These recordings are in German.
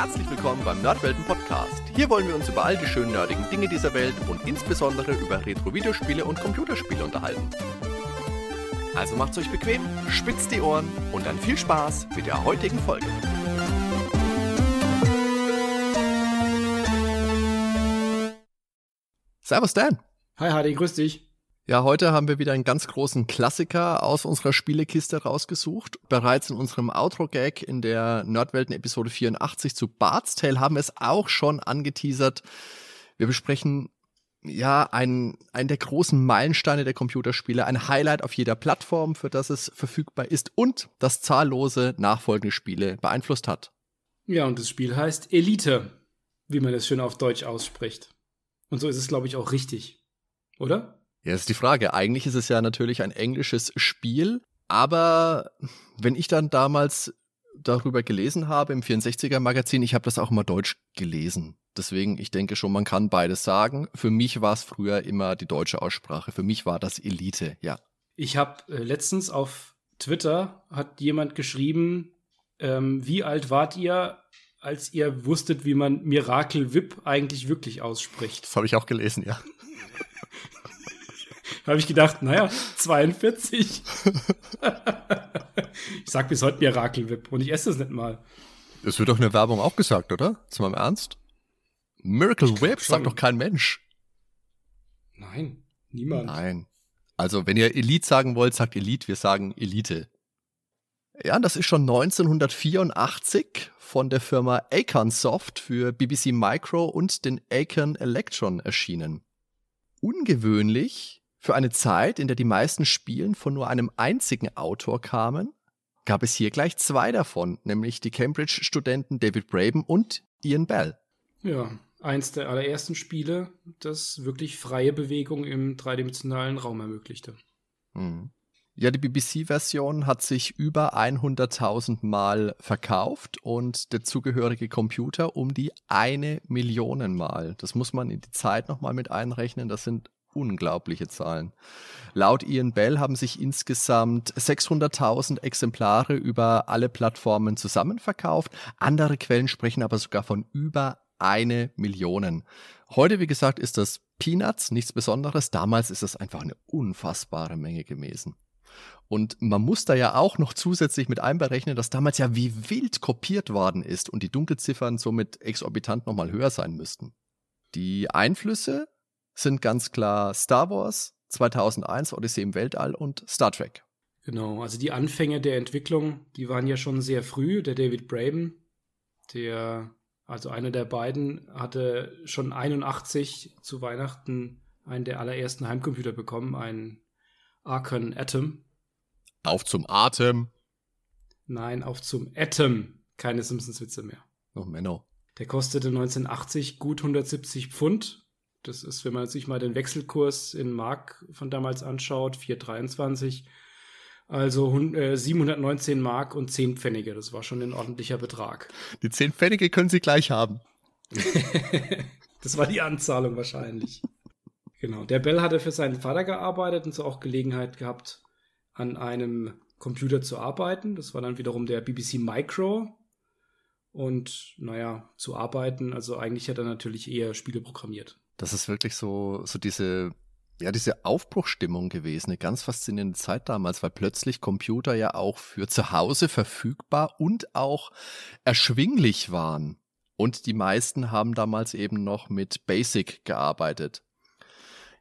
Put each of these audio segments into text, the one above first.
Herzlich willkommen beim Nerdwelten Podcast. Hier wollen wir uns über all die schönen nerdigen Dinge dieser Welt und insbesondere über Retro-Videospiele und Computerspiele unterhalten. Also macht's euch bequem, spitzt die Ohren und dann viel Spaß mit der heutigen Folge. Servus Dan. Hi Hardy, grüß dich. Ja, heute haben wir wieder einen ganz großen Klassiker aus unserer Spielekiste rausgesucht. Bereits in unserem Outro-Gag in der Nerdwelten-Episode 84 zu Bart's Tale haben wir es auch schon angeteasert. Wir besprechen ja, einen, ein der großen Meilensteine der Computerspiele, ein Highlight auf jeder Plattform, für das es verfügbar ist und das zahllose nachfolgende Spiele beeinflusst hat. Ja, und das Spiel heißt Elite, wie man es schön auf Deutsch ausspricht. Und so ist es, glaube ich, auch richtig, oder? Ja, ist die Frage. Eigentlich ist es ja natürlich ein englisches Spiel, aber wenn ich dann damals darüber gelesen habe im 64er Magazin, ich habe das auch immer deutsch gelesen. Deswegen, ich denke schon, man kann beides sagen. Für mich war es früher immer die deutsche Aussprache. Für mich war das Elite, ja. Ich habe äh, letztens auf Twitter hat jemand geschrieben, ähm, wie alt wart ihr, als ihr wusstet, wie man Miracle Whip eigentlich wirklich ausspricht? Das habe ich auch gelesen, ja. habe ich gedacht, naja, 42. ich sag bis heute Miracle Whip und ich esse das nicht mal. Es wird doch in der Werbung auch gesagt, oder? Zu meinem Ernst? Miracle Whip sagt doch kein Mensch. Nein, niemand. Nein. Also, wenn ihr Elite sagen wollt, sagt Elite, wir sagen Elite. Ja, das ist schon 1984 von der Firma Acorn Soft für BBC Micro und den Acorn Electron erschienen. Ungewöhnlich für eine Zeit, in der die meisten Spielen von nur einem einzigen Autor kamen, gab es hier gleich zwei davon, nämlich die Cambridge-Studenten David Braben und Ian Bell. Ja, eins der allerersten Spiele, das wirklich freie Bewegung im dreidimensionalen Raum ermöglichte. Mhm. Ja, die BBC-Version hat sich über 100.000 Mal verkauft und der zugehörige Computer um die eine Million Mal. Das muss man in die Zeit nochmal mit einrechnen. Das sind unglaubliche Zahlen. Laut Ian Bell haben sich insgesamt 600.000 Exemplare über alle Plattformen zusammenverkauft. Andere Quellen sprechen aber sogar von über eine Million. Heute, wie gesagt, ist das Peanuts, nichts Besonderes. Damals ist das einfach eine unfassbare Menge gewesen. Und man muss da ja auch noch zusätzlich mit einberechnen, dass damals ja wie wild kopiert worden ist und die Dunkelziffern somit exorbitant nochmal höher sein müssten. Die Einflüsse sind ganz klar Star Wars, 2001 Odyssee im Weltall und Star Trek. Genau, also die Anfänge der Entwicklung, die waren ja schon sehr früh. Der David Braben, der, also einer der beiden, hatte schon 81 zu Weihnachten einen der allerersten Heimcomputer bekommen, einen Arcon Atom. Auf zum Atem. Nein, auf zum Atom. Keine Simpsons-Witze mehr. Oh, Menno. Der kostete 1980 gut 170 Pfund das ist, wenn man sich mal den Wechselkurs in Mark von damals anschaut, 423, also 719 äh, Mark und 10 Pfennige. Das war schon ein ordentlicher Betrag. Die 10 Pfennige können Sie gleich haben. das war die Anzahlung wahrscheinlich. genau. Der Bell hatte für seinen Vater gearbeitet und so auch Gelegenheit gehabt, an einem Computer zu arbeiten. Das war dann wiederum der BBC Micro. Und naja, zu arbeiten, also eigentlich hat er natürlich eher Spiele programmiert. Das ist wirklich so, so diese, ja, diese Aufbruchstimmung gewesen. Eine ganz faszinierende Zeit damals, weil plötzlich Computer ja auch für zu Hause verfügbar und auch erschwinglich waren. Und die meisten haben damals eben noch mit Basic gearbeitet.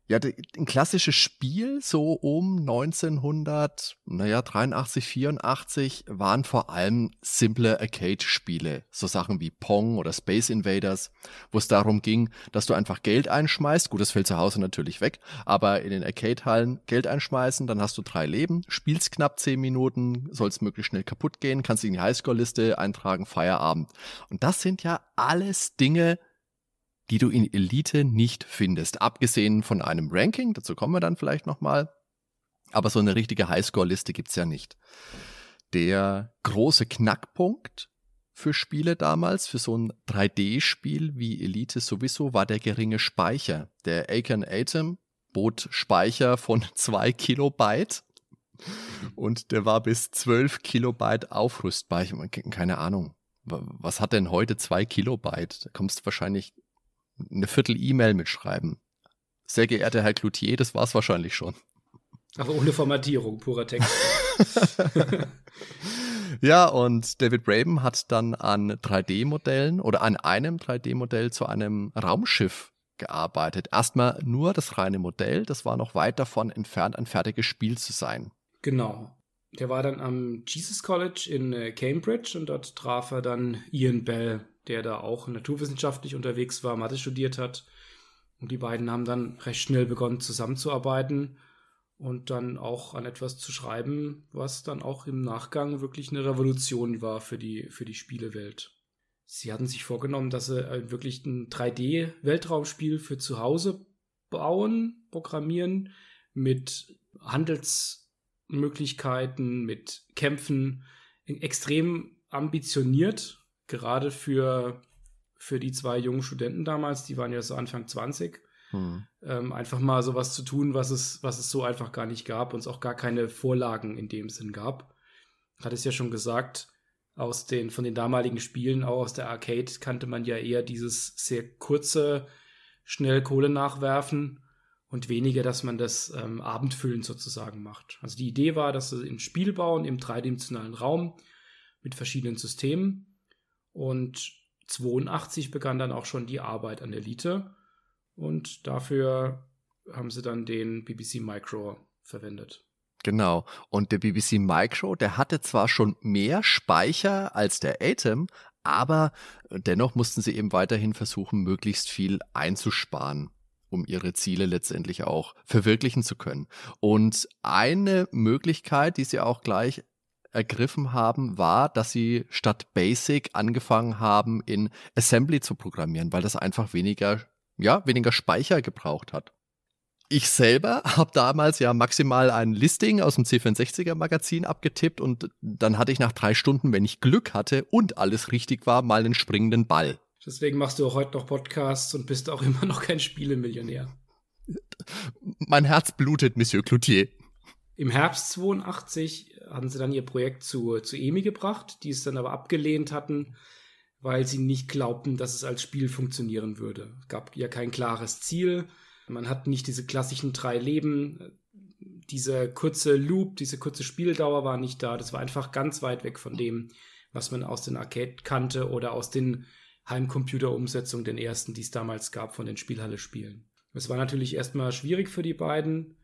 Ja, ein klassisches Spiel so um 1900, naja, 83, 84 waren vor allem simple Arcade-Spiele. So Sachen wie Pong oder Space Invaders, wo es darum ging, dass du einfach Geld einschmeißt. Gut, das fällt zu Hause natürlich weg, aber in den Arcade-Hallen Geld einschmeißen, dann hast du drei Leben, spielst knapp zehn Minuten, sollst möglichst schnell kaputt gehen, kannst dich in die Highscore-Liste eintragen, Feierabend. Und das sind ja alles Dinge, die du in Elite nicht findest. Abgesehen von einem Ranking, dazu kommen wir dann vielleicht nochmal. Aber so eine richtige Highscore-Liste gibt es ja nicht. Der große Knackpunkt für Spiele damals, für so ein 3D-Spiel wie Elite sowieso, war der geringe Speicher. Der Aiken Atom bot Speicher von 2 Kilobyte und der war bis 12 Kilobyte aufrüstbar. Ich keine Ahnung. Was hat denn heute 2 Kilobyte? Da kommst du wahrscheinlich eine Viertel E-Mail mitschreiben. Sehr geehrter Herr Cloutier, das war es wahrscheinlich schon. Aber ohne Formatierung, purer Text. ja, und David Braben hat dann an 3D-Modellen oder an einem 3D-Modell zu einem Raumschiff gearbeitet. Erstmal nur das reine Modell, das war noch weit davon entfernt, ein fertiges Spiel zu sein. Genau. Der war dann am Jesus College in äh, Cambridge und dort traf er dann Ian Bell, der da auch naturwissenschaftlich unterwegs war, Mathe studiert hat. Und die beiden haben dann recht schnell begonnen zusammenzuarbeiten und dann auch an etwas zu schreiben, was dann auch im Nachgang wirklich eine Revolution war für die, für die Spielewelt. Sie hatten sich vorgenommen, dass sie wirklich ein 3D-Weltraumspiel für zu Hause bauen, programmieren, mit Handelsmöglichkeiten, mit Kämpfen, extrem ambitioniert gerade für, für die zwei jungen Studenten damals, die waren ja so Anfang 20, hm. ähm, einfach mal sowas zu tun, was es, was es so einfach gar nicht gab und es auch gar keine Vorlagen in dem Sinn gab. Hat es ja schon gesagt, aus den, von den damaligen Spielen, auch aus der Arcade, kannte man ja eher dieses sehr kurze, schnell Kohle nachwerfen und weniger, dass man das ähm, Abendfüllen sozusagen macht. Also die Idee war, dass sie ein Spiel bauen im dreidimensionalen Raum mit verschiedenen Systemen und 82 begann dann auch schon die Arbeit an der Lite. Und dafür haben sie dann den BBC Micro verwendet. Genau. Und der BBC Micro, der hatte zwar schon mehr Speicher als der Atem, aber dennoch mussten sie eben weiterhin versuchen, möglichst viel einzusparen um ihre Ziele letztendlich auch verwirklichen zu können. Und eine Möglichkeit, die sie auch gleich ergriffen haben, war, dass sie statt Basic angefangen haben, in Assembly zu programmieren, weil das einfach weniger, ja, weniger Speicher gebraucht hat. Ich selber habe damals ja maximal ein Listing aus dem C64er Magazin abgetippt und dann hatte ich nach drei Stunden, wenn ich Glück hatte und alles richtig war, mal einen springenden Ball. Deswegen machst du auch heute noch Podcasts und bist auch immer noch kein Spielemillionär. Mein Herz blutet, Monsieur Cloutier. Im Herbst 82 hatten sie dann ihr Projekt zu, zu EMI gebracht, die es dann aber abgelehnt hatten, weil sie nicht glaubten, dass es als Spiel funktionieren würde. Es gab ja kein klares Ziel. Man hat nicht diese klassischen drei Leben. Dieser kurze Loop, diese kurze Spieldauer war nicht da. Das war einfach ganz weit weg von dem, was man aus den Arcade kannte oder aus den Heimcomputer-Umsetzungen, den ersten, die es damals gab von den Spielhalle-Spielen. Es war natürlich erstmal schwierig für die beiden,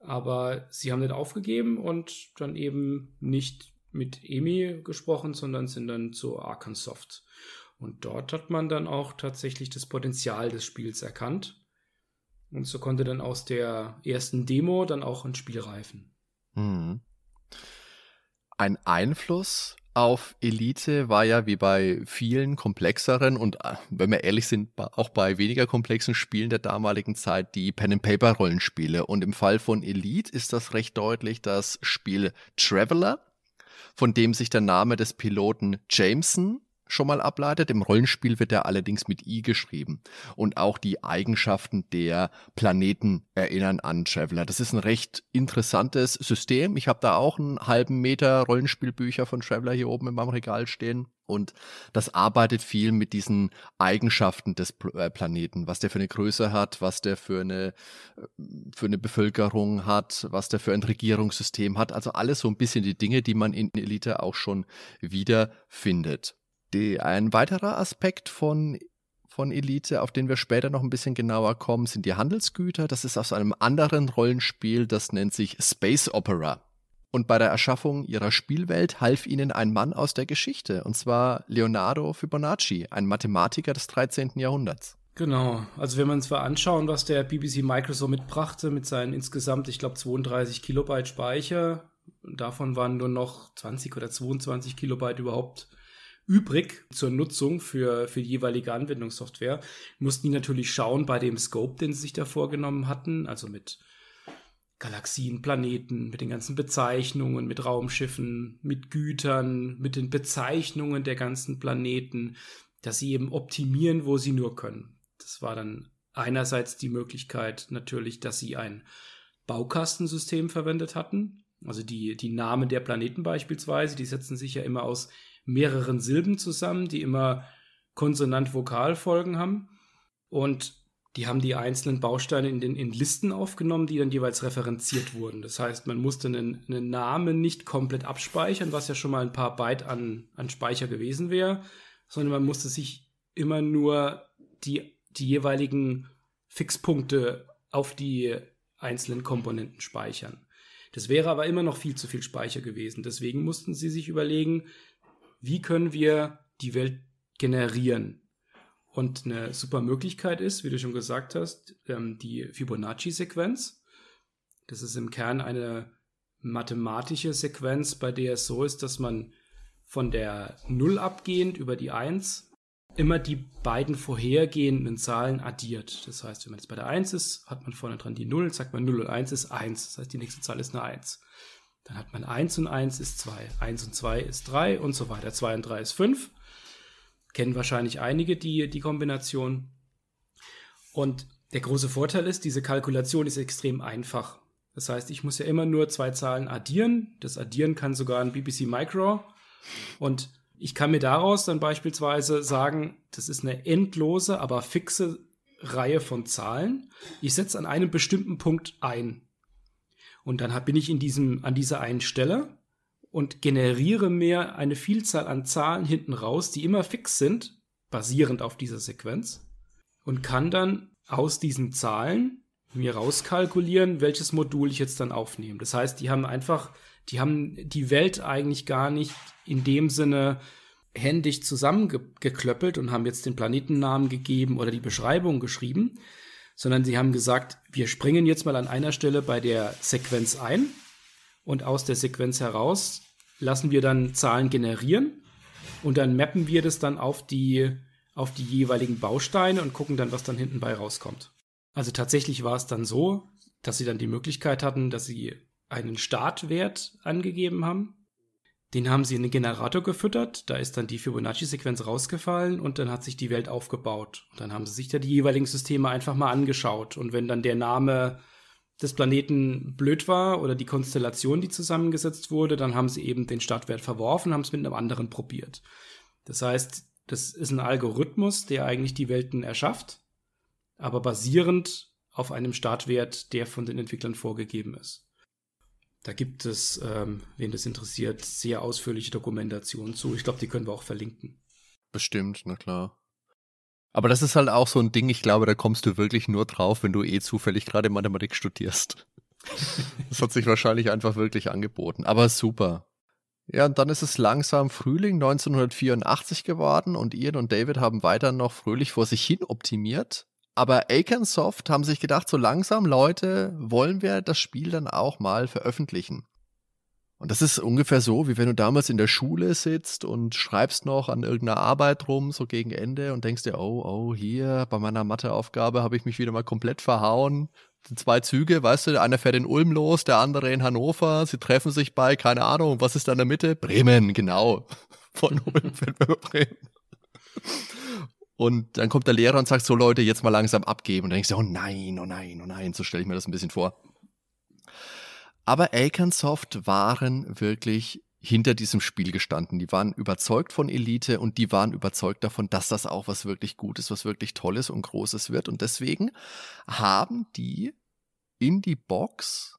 aber sie haben nicht aufgegeben und dann eben nicht mit EMI gesprochen, sondern sind dann zu Arkansoft. Und dort hat man dann auch tatsächlich das Potenzial des Spiels erkannt. Und so konnte dann aus der ersten Demo dann auch ein Spiel reifen. Mhm. Ein Einfluss auf Elite war ja wie bei vielen komplexeren und äh, wenn wir ehrlich sind, auch bei weniger komplexen Spielen der damaligen Zeit die Pen-and-Paper-Rollenspiele. Und im Fall von Elite ist das recht deutlich das Spiel Traveler, von dem sich der Name des Piloten Jameson schon mal ableitet. Im Rollenspiel wird er allerdings mit I geschrieben. Und auch die Eigenschaften der Planeten erinnern an Traveler. Das ist ein recht interessantes System. Ich habe da auch einen halben Meter Rollenspielbücher von Traveler hier oben in meinem Regal stehen. Und das arbeitet viel mit diesen Eigenschaften des äh, Planeten, was der für eine Größe hat, was der für eine, äh, für eine Bevölkerung hat, was der für ein Regierungssystem hat. Also alles so ein bisschen die Dinge, die man in Elite auch schon wiederfindet. Die, ein weiterer Aspekt von von Elite, auf den wir später noch ein bisschen genauer kommen, sind die Handelsgüter. Das ist aus einem anderen Rollenspiel, das nennt sich Space Opera. Und bei der Erschaffung ihrer Spielwelt half ihnen ein Mann aus der Geschichte, und zwar Leonardo Fibonacci, ein Mathematiker des 13. Jahrhunderts. Genau, also wenn man uns mal anschauen, was der BBC Micro so mitbrachte mit seinen insgesamt, ich glaube, 32 Kilobyte Speicher, davon waren nur noch 20 oder 22 Kilobyte überhaupt übrig zur Nutzung für, für jeweilige Anwendungssoftware, mussten die natürlich schauen bei dem Scope, den sie sich da vorgenommen hatten, also mit Galaxien, Planeten, mit den ganzen Bezeichnungen, mit Raumschiffen, mit Gütern, mit den Bezeichnungen der ganzen Planeten, dass sie eben optimieren, wo sie nur können. Das war dann einerseits die Möglichkeit natürlich, dass sie ein Baukastensystem verwendet hatten. Also die, die Namen der Planeten beispielsweise, die setzen sich ja immer aus mehreren Silben zusammen, die immer Konsonant-Vokal-Folgen haben. Und die haben die einzelnen Bausteine in, den, in Listen aufgenommen, die dann jeweils referenziert wurden. Das heißt, man musste einen, einen Namen nicht komplett abspeichern, was ja schon mal ein paar Byte an, an Speicher gewesen wäre, sondern man musste sich immer nur die, die jeweiligen Fixpunkte auf die einzelnen Komponenten speichern. Das wäre aber immer noch viel zu viel Speicher gewesen. Deswegen mussten sie sich überlegen, wie können wir die Welt generieren? Und eine super Möglichkeit ist, wie du schon gesagt hast, ähm, die Fibonacci-Sequenz. Das ist im Kern eine mathematische Sequenz, bei der es so ist, dass man von der 0 abgehend über die 1 immer die beiden vorhergehenden Zahlen addiert. Das heißt, wenn man jetzt bei der 1 ist, hat man vorne dran die 0, sagt man 0 und 1 ist 1. Das heißt, die nächste Zahl ist eine 1. Dann hat man 1 und 1 ist 2, 1 und 2 ist 3 und so weiter. 2 und 3 ist 5. Kennen wahrscheinlich einige die, die Kombination. Und der große Vorteil ist, diese Kalkulation ist extrem einfach. Das heißt, ich muss ja immer nur zwei Zahlen addieren. Das Addieren kann sogar ein BBC Micro. Und ich kann mir daraus dann beispielsweise sagen, das ist eine endlose, aber fixe Reihe von Zahlen. Ich setze an einem bestimmten Punkt ein. Und dann bin ich in diesem, an dieser einen Stelle und generiere mir eine Vielzahl an Zahlen hinten raus, die immer fix sind, basierend auf dieser Sequenz, und kann dann aus diesen Zahlen mir rauskalkulieren, welches Modul ich jetzt dann aufnehme. Das heißt, die haben einfach, die haben die Welt eigentlich gar nicht in dem Sinne händisch zusammengeklöppelt und haben jetzt den Planetennamen gegeben oder die Beschreibung geschrieben, sondern sie haben gesagt, wir springen jetzt mal an einer Stelle bei der Sequenz ein und aus der Sequenz heraus lassen wir dann Zahlen generieren und dann mappen wir das dann auf die, auf die jeweiligen Bausteine und gucken dann, was dann hinten bei rauskommt. Also tatsächlich war es dann so, dass sie dann die Möglichkeit hatten, dass sie einen Startwert angegeben haben den haben sie in den Generator gefüttert, da ist dann die Fibonacci-Sequenz rausgefallen und dann hat sich die Welt aufgebaut. Und dann haben sie sich da die jeweiligen Systeme einfach mal angeschaut. Und wenn dann der Name des Planeten blöd war oder die Konstellation, die zusammengesetzt wurde, dann haben sie eben den Startwert verworfen, haben es mit einem anderen probiert. Das heißt, das ist ein Algorithmus, der eigentlich die Welten erschafft, aber basierend auf einem Startwert, der von den Entwicklern vorgegeben ist. Da gibt es, ähm, wen das interessiert, sehr ausführliche Dokumentationen zu. Ich glaube, die können wir auch verlinken. Bestimmt, na klar. Aber das ist halt auch so ein Ding, ich glaube, da kommst du wirklich nur drauf, wenn du eh zufällig gerade Mathematik studierst. das hat sich wahrscheinlich einfach wirklich angeboten. Aber super. Ja, und dann ist es langsam Frühling 1984 geworden und Ian und David haben weiter noch fröhlich vor sich hin optimiert. Aber Akensoft haben sich gedacht, so langsam, Leute, wollen wir das Spiel dann auch mal veröffentlichen. Und das ist ungefähr so, wie wenn du damals in der Schule sitzt und schreibst noch an irgendeiner Arbeit rum, so gegen Ende, und denkst dir, oh, oh, hier, bei meiner Matheaufgabe habe ich mich wieder mal komplett verhauen. Zwei Züge, weißt du, einer fährt in Ulm los, der andere in Hannover, sie treffen sich bei, keine Ahnung, was ist da in der Mitte? Bremen, genau. Von Ulm fährt man Bremen. Und dann kommt der Lehrer und sagt so, Leute, jetzt mal langsam abgeben. Und dann denkst du, oh nein, oh nein, oh nein. So stelle ich mir das ein bisschen vor. Aber Aconsoft waren wirklich hinter diesem Spiel gestanden. Die waren überzeugt von Elite und die waren überzeugt davon, dass das auch was wirklich Gutes, was wirklich Tolles und Großes wird. Und deswegen haben die in die Box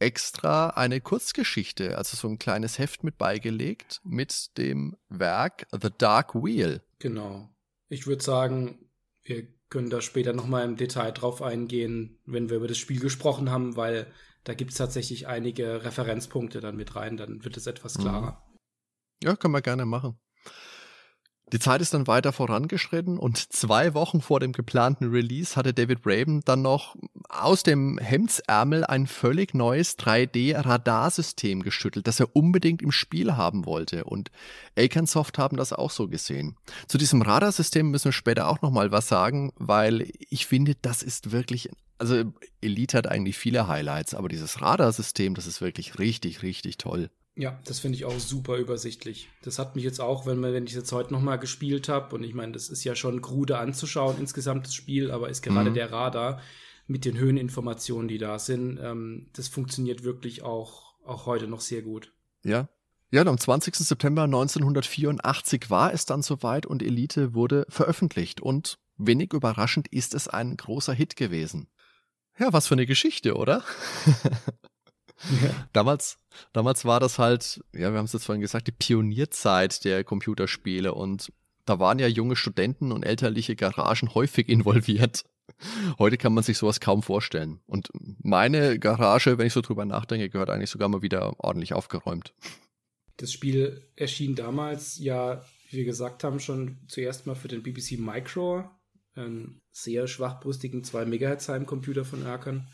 extra eine Kurzgeschichte, also so ein kleines Heft mit beigelegt, mit dem Werk The Dark Wheel. Genau ich würde sagen, wir können da später nochmal im Detail drauf eingehen, wenn wir über das Spiel gesprochen haben, weil da gibt es tatsächlich einige Referenzpunkte dann mit rein, dann wird es etwas mhm. klarer. Ja, können wir gerne machen. Die Zeit ist dann weiter vorangeschritten und zwei Wochen vor dem geplanten Release hatte David Raven dann noch aus dem Hemdsärmel ein völlig neues 3D-Radarsystem geschüttelt, das er unbedingt im Spiel haben wollte. Und Aconsoft haben das auch so gesehen. Zu diesem Radarsystem müssen wir später auch nochmal was sagen, weil ich finde, das ist wirklich also Elite hat eigentlich viele Highlights, aber dieses Radarsystem, das ist wirklich richtig, richtig toll. Ja, das finde ich auch super übersichtlich. Das hat mich jetzt auch, wenn, man, wenn ich jetzt heute nochmal gespielt habe, und ich meine, das ist ja schon krude anzuschauen insgesamt das Spiel, aber ist gerade mhm. der Radar mit den Höheninformationen, die da sind, ähm, das funktioniert wirklich auch, auch heute noch sehr gut. Ja. Ja, und am 20. September 1984 war es dann soweit und Elite wurde veröffentlicht. Und wenig überraschend ist es ein großer Hit gewesen. Ja, was für eine Geschichte, oder? Damals, damals war das halt, ja, wir haben es jetzt vorhin gesagt, die Pionierzeit der Computerspiele und da waren ja junge Studenten und elterliche Garagen häufig involviert. Heute kann man sich sowas kaum vorstellen. Und meine Garage, wenn ich so drüber nachdenke, gehört eigentlich sogar mal wieder ordentlich aufgeräumt. Das Spiel erschien damals ja, wie wir gesagt haben, schon zuerst mal für den BBC Micro, einen sehr schwachbrüstigen 2 Megahertz Heimcomputer von Erkan.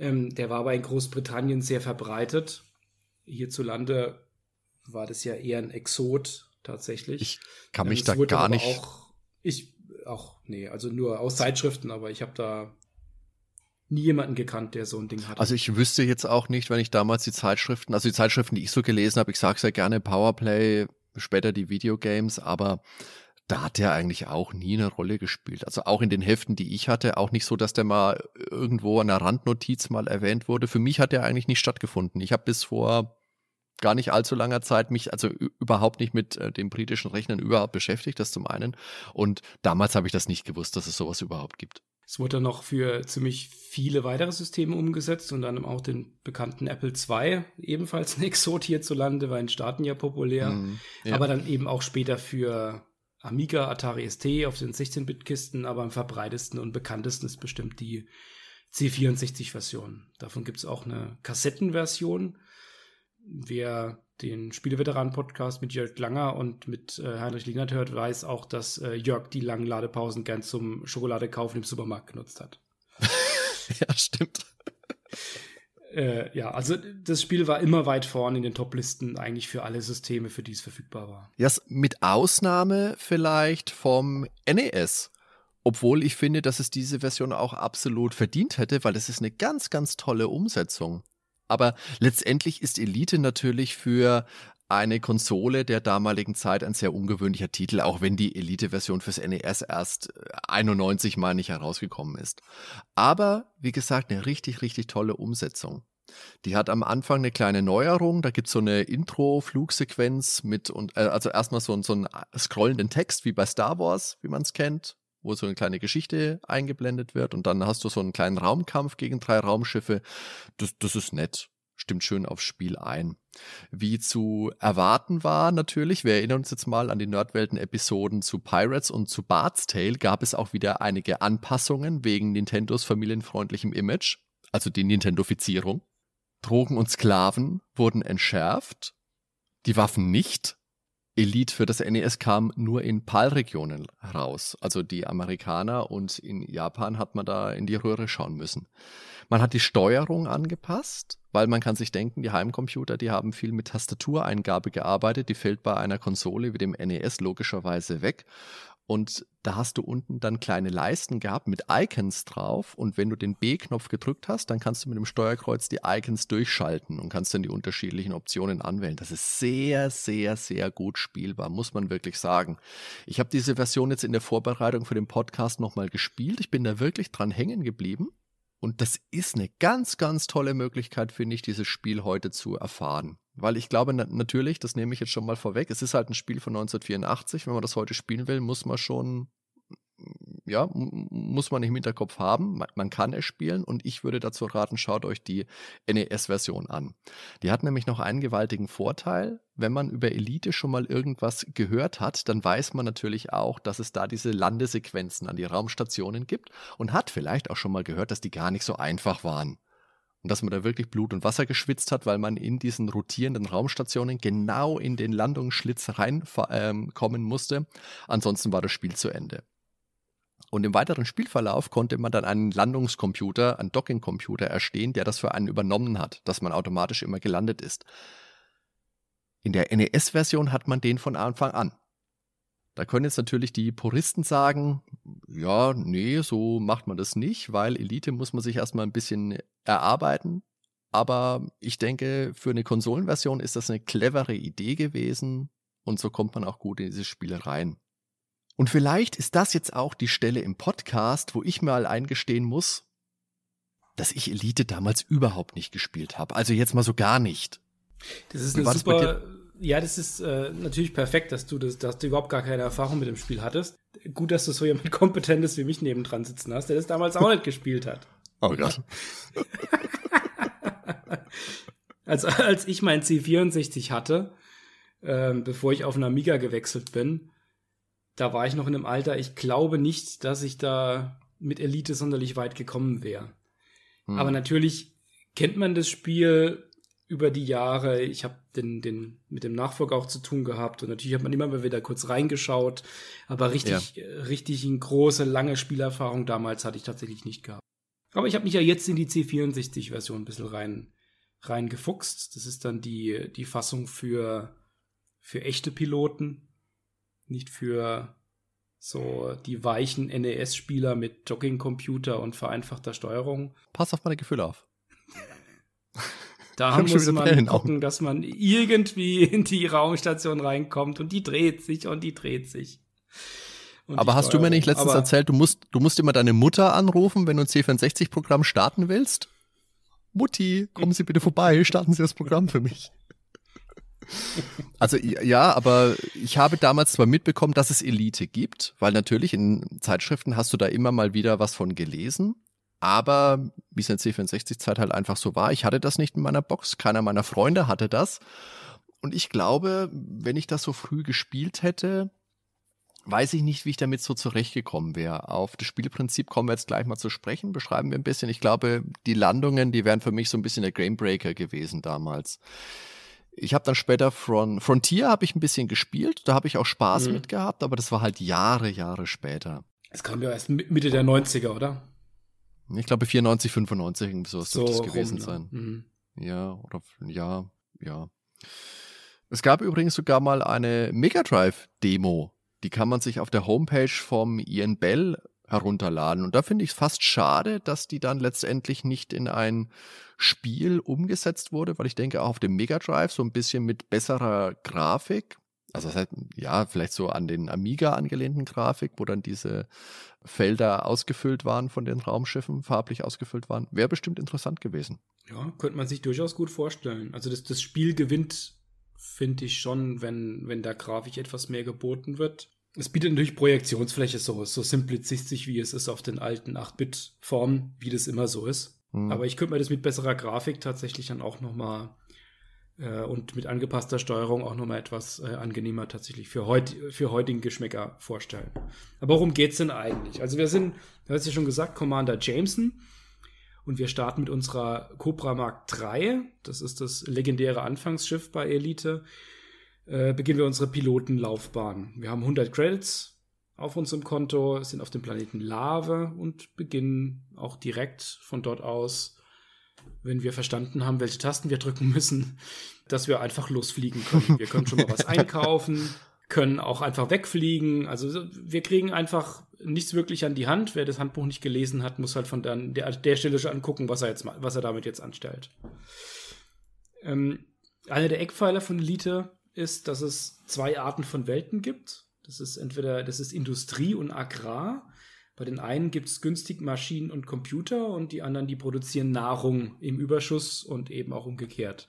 Ähm, der war aber in Großbritannien sehr verbreitet. Hierzulande war das ja eher ein Exot tatsächlich. Ich kann ähm, mich ähm, da gar nicht. Auch, ich auch, nee, also nur aus Zeitschriften, aber ich habe da nie jemanden gekannt, der so ein Ding hat. Also ich wüsste jetzt auch nicht, wenn ich damals die Zeitschriften, also die Zeitschriften, die ich so gelesen habe, ich sage es ja gerne, Powerplay, später die Videogames, aber da hat er eigentlich auch nie eine Rolle gespielt. Also auch in den Heften, die ich hatte, auch nicht so, dass der mal irgendwo an der Randnotiz mal erwähnt wurde. Für mich hat er eigentlich nicht stattgefunden. Ich habe bis vor gar nicht allzu langer Zeit mich also überhaupt nicht mit äh, den britischen Rechnen überhaupt beschäftigt, das zum einen. Und damals habe ich das nicht gewusst, dass es sowas überhaupt gibt. Es wurde dann noch für ziemlich viele weitere Systeme umgesetzt und dann auch den bekannten Apple II, ebenfalls ein Exot hierzulande, war in Staaten ja populär, mm, ja. aber dann eben auch später für Amiga, Atari ST auf den 16-Bit-Kisten, aber am verbreitesten und bekanntesten ist bestimmt die C64-Version. Davon gibt es auch eine Kassettenversion. Wer den Spieleveteranen-Podcast mit Jörg Langer und mit äh, Heinrich Lienert hört, weiß auch, dass äh, Jörg die langen Ladepausen gern zum Schokoladekaufen im Supermarkt genutzt hat. ja, stimmt. Äh, ja, also das Spiel war immer weit vorne in den Top-Listen, eigentlich für alle Systeme, für die es verfügbar war. Ja, yes, mit Ausnahme vielleicht vom NES. Obwohl ich finde, dass es diese Version auch absolut verdient hätte, weil es ist eine ganz, ganz tolle Umsetzung. Aber letztendlich ist Elite natürlich für eine Konsole der damaligen Zeit ein sehr ungewöhnlicher Titel, auch wenn die Elite-Version fürs NES erst 91, äh, mal nicht herausgekommen ist. Aber, wie gesagt, eine richtig, richtig tolle Umsetzung. Die hat am Anfang eine kleine Neuerung. Da gibt es so eine Intro-Flugsequenz mit, und, äh, also erstmal so, so einen äh, scrollenden Text wie bei Star Wars, wie man es kennt, wo so eine kleine Geschichte eingeblendet wird. Und dann hast du so einen kleinen Raumkampf gegen drei Raumschiffe. Das, das ist nett stimmt schön aufs Spiel ein. Wie zu erwarten war natürlich, wir erinnern uns jetzt mal an die Nerdwelten-Episoden zu Pirates und zu Bart's Tale, gab es auch wieder einige Anpassungen wegen Nintendos familienfreundlichem Image, also die Nintendofizierung. Drogen und Sklaven wurden entschärft, die Waffen nicht. Elite für das NES kam nur in PAL-Regionen raus, also die Amerikaner und in Japan hat man da in die Röhre schauen müssen. Man hat die Steuerung angepasst, weil man kann sich denken, die Heimcomputer, die haben viel mit Tastatureingabe gearbeitet, die fällt bei einer Konsole wie dem NES logischerweise weg. Und da hast du unten dann kleine Leisten gehabt mit Icons drauf. Und wenn du den B-Knopf gedrückt hast, dann kannst du mit dem Steuerkreuz die Icons durchschalten und kannst dann die unterschiedlichen Optionen anwählen. Das ist sehr, sehr, sehr gut spielbar, muss man wirklich sagen. Ich habe diese Version jetzt in der Vorbereitung für den Podcast nochmal gespielt. Ich bin da wirklich dran hängen geblieben. Und das ist eine ganz, ganz tolle Möglichkeit, finde ich, dieses Spiel heute zu erfahren. Weil ich glaube na natürlich, das nehme ich jetzt schon mal vorweg, es ist halt ein Spiel von 1984. Wenn man das heute spielen will, muss man schon ja, muss man nicht im Hinterkopf haben. Man, man, kann es spielen und ich würde dazu raten, schaut euch die NES-Version an. Die hat nämlich noch einen gewaltigen Vorteil. Wenn man über Elite schon mal irgendwas gehört hat, dann weiß man natürlich auch, dass es da diese Landesequenzen an die Raumstationen gibt und hat vielleicht auch schon mal gehört, dass die gar nicht so einfach waren. Und dass man da wirklich Blut und Wasser geschwitzt hat, weil man in diesen rotierenden Raumstationen genau in den Landungsschlitz reinkommen ähm, musste. Ansonsten war das Spiel zu Ende. Und im weiteren Spielverlauf konnte man dann einen Landungscomputer, einen Dockingcomputer erstehen, der das für einen übernommen hat, dass man automatisch immer gelandet ist. In der NES-Version hat man den von Anfang an. Da können jetzt natürlich die Puristen sagen, ja, nee, so macht man das nicht, weil Elite muss man sich erstmal ein bisschen erarbeiten. Aber ich denke, für eine Konsolenversion ist das eine clevere Idee gewesen und so kommt man auch gut in dieses Spiel rein. Und vielleicht ist das jetzt auch die Stelle im Podcast, wo ich mal eingestehen muss, dass ich Elite damals überhaupt nicht gespielt habe. Also jetzt mal so gar nicht. Das ist eine super. Ja, das ist äh, natürlich perfekt, dass du das, dass du überhaupt gar keine Erfahrung mit dem Spiel hattest. Gut, dass du so jemand Kompetentes wie mich nebendran sitzen hast, der das damals auch nicht gespielt hat. Oh Gott. als, als ich mein C64 hatte, äh, bevor ich auf einen Amiga gewechselt bin, da war ich noch in einem Alter, ich glaube nicht, dass ich da mit Elite sonderlich weit gekommen wäre. Hm. Aber natürlich kennt man das Spiel über die Jahre. Ich habe den, den mit dem Nachfolger auch zu tun gehabt und natürlich hat man immer mal wieder kurz reingeschaut, aber richtig, ja. Äh, richtig eine große, lange Spielerfahrung damals hatte ich tatsächlich nicht gehabt. Aber ich habe mich ja jetzt in die C64-Version ein bisschen rein, rein gefuchst. Das ist dann die, die Fassung für, für echte Piloten nicht für so die weichen NES-Spieler mit Jogging-Computer und vereinfachter Steuerung. Pass auf meine Gefühle auf. Da muss man gucken, dass man irgendwie in die Raumstation reinkommt und die dreht sich und die dreht sich. Und aber hast du mir nicht letztens aber erzählt, du musst, du musst immer deine Mutter anrufen, wenn du ein C64-Programm starten willst? Mutti, kommen Sie bitte vorbei, starten Sie das Programm für mich. Also ja, aber ich habe damals zwar mitbekommen, dass es Elite gibt, weil natürlich in Zeitschriften hast du da immer mal wieder was von gelesen. Aber wie es in C64-Zeit halt einfach so war, ich hatte das nicht in meiner Box, keiner meiner Freunde hatte das. Und ich glaube, wenn ich das so früh gespielt hätte, weiß ich nicht, wie ich damit so zurechtgekommen wäre. Auf das Spielprinzip kommen wir jetzt gleich mal zu sprechen, beschreiben wir ein bisschen. Ich glaube, die Landungen, die wären für mich so ein bisschen der Gamebreaker gewesen damals. Ich habe dann später Front, Frontier habe ich ein bisschen gespielt, da habe ich auch Spaß mhm. mit gehabt, aber das war halt Jahre, Jahre später. Es kam ja erst Mitte der 90er, oder? Ich glaube 94, 95, irgendwie sowas so dürfte es gewesen rum, ne? sein. Mhm. Ja, oder ja, ja. Es gab übrigens sogar mal eine Mega Drive Demo. Die kann man sich auf der Homepage vom Ian Bell herunterladen. Und da finde ich es fast schade, dass die dann letztendlich nicht in ein Spiel umgesetzt wurde, weil ich denke, auch auf dem Mega Drive so ein bisschen mit besserer Grafik, also ja, vielleicht so an den Amiga angelehnten Grafik, wo dann diese Felder ausgefüllt waren von den Raumschiffen, farblich ausgefüllt waren, wäre bestimmt interessant gewesen. Ja, könnte man sich durchaus gut vorstellen. Also das, das Spiel gewinnt, finde ich schon, wenn, wenn da grafisch etwas mehr geboten wird es bietet natürlich Projektionsfläche, so, so simplizistisch wie es ist auf den alten 8-Bit-Formen, wie das immer so ist. Mhm. Aber ich könnte mir das mit besserer Grafik tatsächlich dann auch nochmal äh, und mit angepasster Steuerung auch nochmal etwas äh, angenehmer tatsächlich für, heut, für heutigen Geschmäcker vorstellen. Aber worum geht es denn eigentlich? Also wir sind, du hast ja schon gesagt, Commander Jameson. Und wir starten mit unserer Cobra Mark III. Das ist das legendäre Anfangsschiff bei Elite äh, beginnen wir unsere Pilotenlaufbahn. Wir haben 100 Credits auf unserem Konto, sind auf dem Planeten Lave und beginnen auch direkt von dort aus, wenn wir verstanden haben, welche Tasten wir drücken müssen, dass wir einfach losfliegen können. Wir können schon mal was einkaufen, können auch einfach wegfliegen. Also wir kriegen einfach nichts wirklich an die Hand. Wer das Handbuch nicht gelesen hat, muss halt von der, der Stelle schon angucken, was er, jetzt, was er damit jetzt anstellt. Ähm, einer der Eckpfeiler von Elite ist, dass es zwei Arten von Welten gibt. Das ist entweder, das ist Industrie und Agrar. Bei den einen gibt es günstig Maschinen und Computer und die anderen, die produzieren Nahrung im Überschuss und eben auch umgekehrt.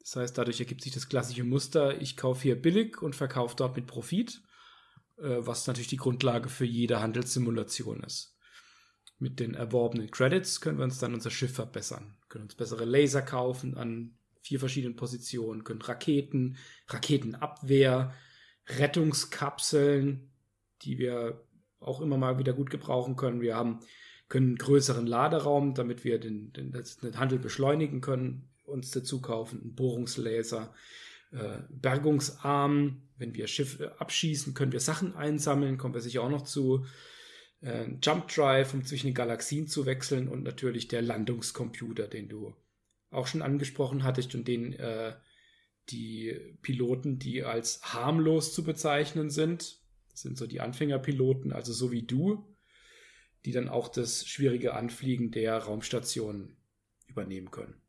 Das heißt, dadurch ergibt sich das klassische Muster, ich kaufe hier billig und verkaufe dort mit Profit, äh, was natürlich die Grundlage für jede Handelssimulation ist. Mit den erworbenen Credits können wir uns dann unser Schiff verbessern, können uns bessere Laser kaufen, an vier verschiedenen Positionen, können Raketen, Raketenabwehr, Rettungskapseln, die wir auch immer mal wieder gut gebrauchen können. Wir haben, können einen größeren Laderaum, damit wir den, den, den Handel beschleunigen können, uns dazu kaufen, einen Bohrungslaser, äh, Bergungsarm. Wenn wir Schiffe äh, abschießen, können wir Sachen einsammeln, kommen wir sicher auch noch zu. Äh, Jump Drive, um zwischen den Galaxien zu wechseln und natürlich der Landungscomputer, den du auch schon angesprochen hattest und den äh, die Piloten, die als harmlos zu bezeichnen sind, sind so die Anfängerpiloten, also so wie du, die dann auch das schwierige Anfliegen der Raumstation übernehmen können.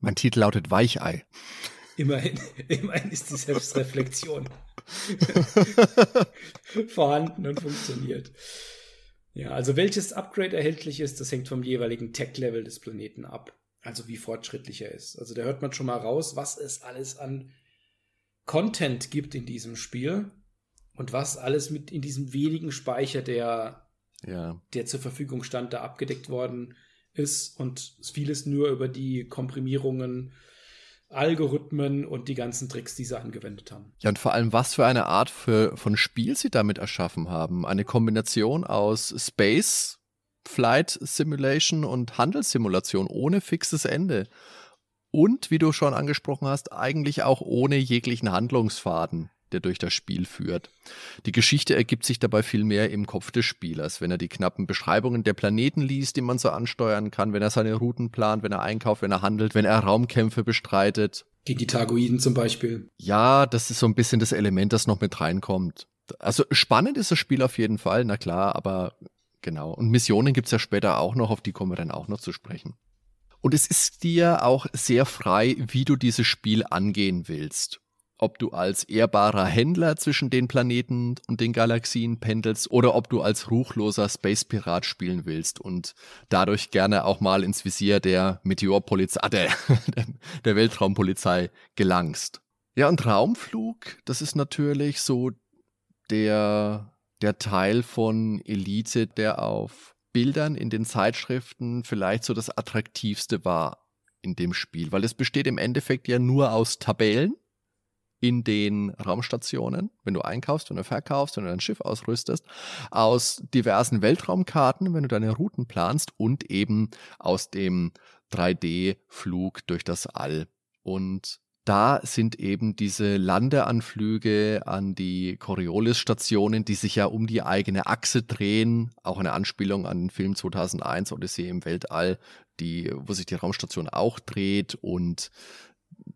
Mein Titel lautet Weichei. Immerhin, immerhin ist die Selbstreflexion vorhanden und funktioniert. Ja, also welches Upgrade erhältlich ist, das hängt vom jeweiligen Tech-Level des Planeten ab. Also wie fortschrittlich er ist. Also da hört man schon mal raus, was es alles an Content gibt in diesem Spiel und was alles mit in diesem wenigen Speicher, der, ja. der zur Verfügung stand, da abgedeckt worden ist und vieles nur über die Komprimierungen Algorithmen und die ganzen Tricks, die sie angewendet haben. Ja, und vor allem, was für eine Art für, von Spiel sie damit erschaffen haben. Eine Kombination aus Space, Flight Simulation und Handelssimulation ohne fixes Ende. Und wie du schon angesprochen hast, eigentlich auch ohne jeglichen Handlungsfaden, der durch das Spiel führt. Die Geschichte ergibt sich dabei viel mehr im Kopf des Spielers, wenn er die knappen Beschreibungen der Planeten liest, die man so ansteuern kann, wenn er seine Routen plant, wenn er einkauft, wenn er handelt, wenn er Raumkämpfe bestreitet. Gegen die Targoiden zum Beispiel. Ja, das ist so ein bisschen das Element, das noch mit reinkommt. Also spannend ist das Spiel auf jeden Fall, na klar, aber Genau. Und Missionen gibt es ja später auch noch, auf die kommen wir dann auch noch zu sprechen. Und es ist dir auch sehr frei, wie du dieses Spiel angehen willst. Ob du als ehrbarer Händler zwischen den Planeten und den Galaxien pendelst oder ob du als ruchloser Space Pirat spielen willst und dadurch gerne auch mal ins Visier der Meteorpolizei, ah, der, der Weltraumpolizei gelangst. Ja, und Raumflug, das ist natürlich so der der Teil von Elite, der auf Bildern in den Zeitschriften vielleicht so das attraktivste war in dem Spiel, weil es besteht im Endeffekt ja nur aus Tabellen in den Raumstationen, wenn du einkaufst, wenn du verkaufst, wenn du ein Schiff ausrüstest, aus diversen Weltraumkarten, wenn du deine Routen planst und eben aus dem 3D-Flug durch das All. Und da sind eben diese Landeanflüge an die Coriolis-Stationen, die sich ja um die eigene Achse drehen, auch eine Anspielung an den Film 2001 Odyssee im Weltall, die, wo sich die Raumstation auch dreht und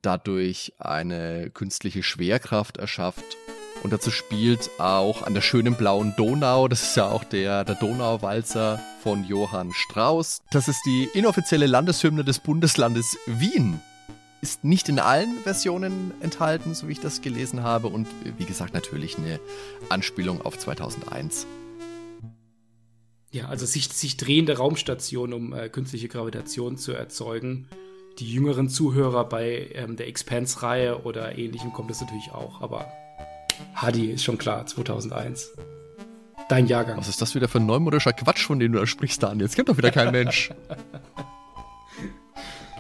dadurch eine künstliche Schwerkraft erschafft. Und dazu spielt auch an der schönen blauen Donau, das ist ja auch der, der Donauwalzer von Johann Strauss. Das ist die inoffizielle Landeshymne des Bundeslandes Wien ist nicht in allen Versionen enthalten, so wie ich das gelesen habe. Und äh, wie gesagt, natürlich eine Anspielung auf 2001. Ja, also sich, sich drehende Raumstationen, um äh, künstliche Gravitation zu erzeugen. Die jüngeren Zuhörer bei ähm, der Expanse-Reihe oder ähnlichem kommt das natürlich auch. Aber Hadi ist schon klar, 2001. Dein Jahrgang. Was ist das wieder für ein neumodischer Quatsch, von dem du da sprichst, Daniel? Es gibt doch wieder kein Mensch.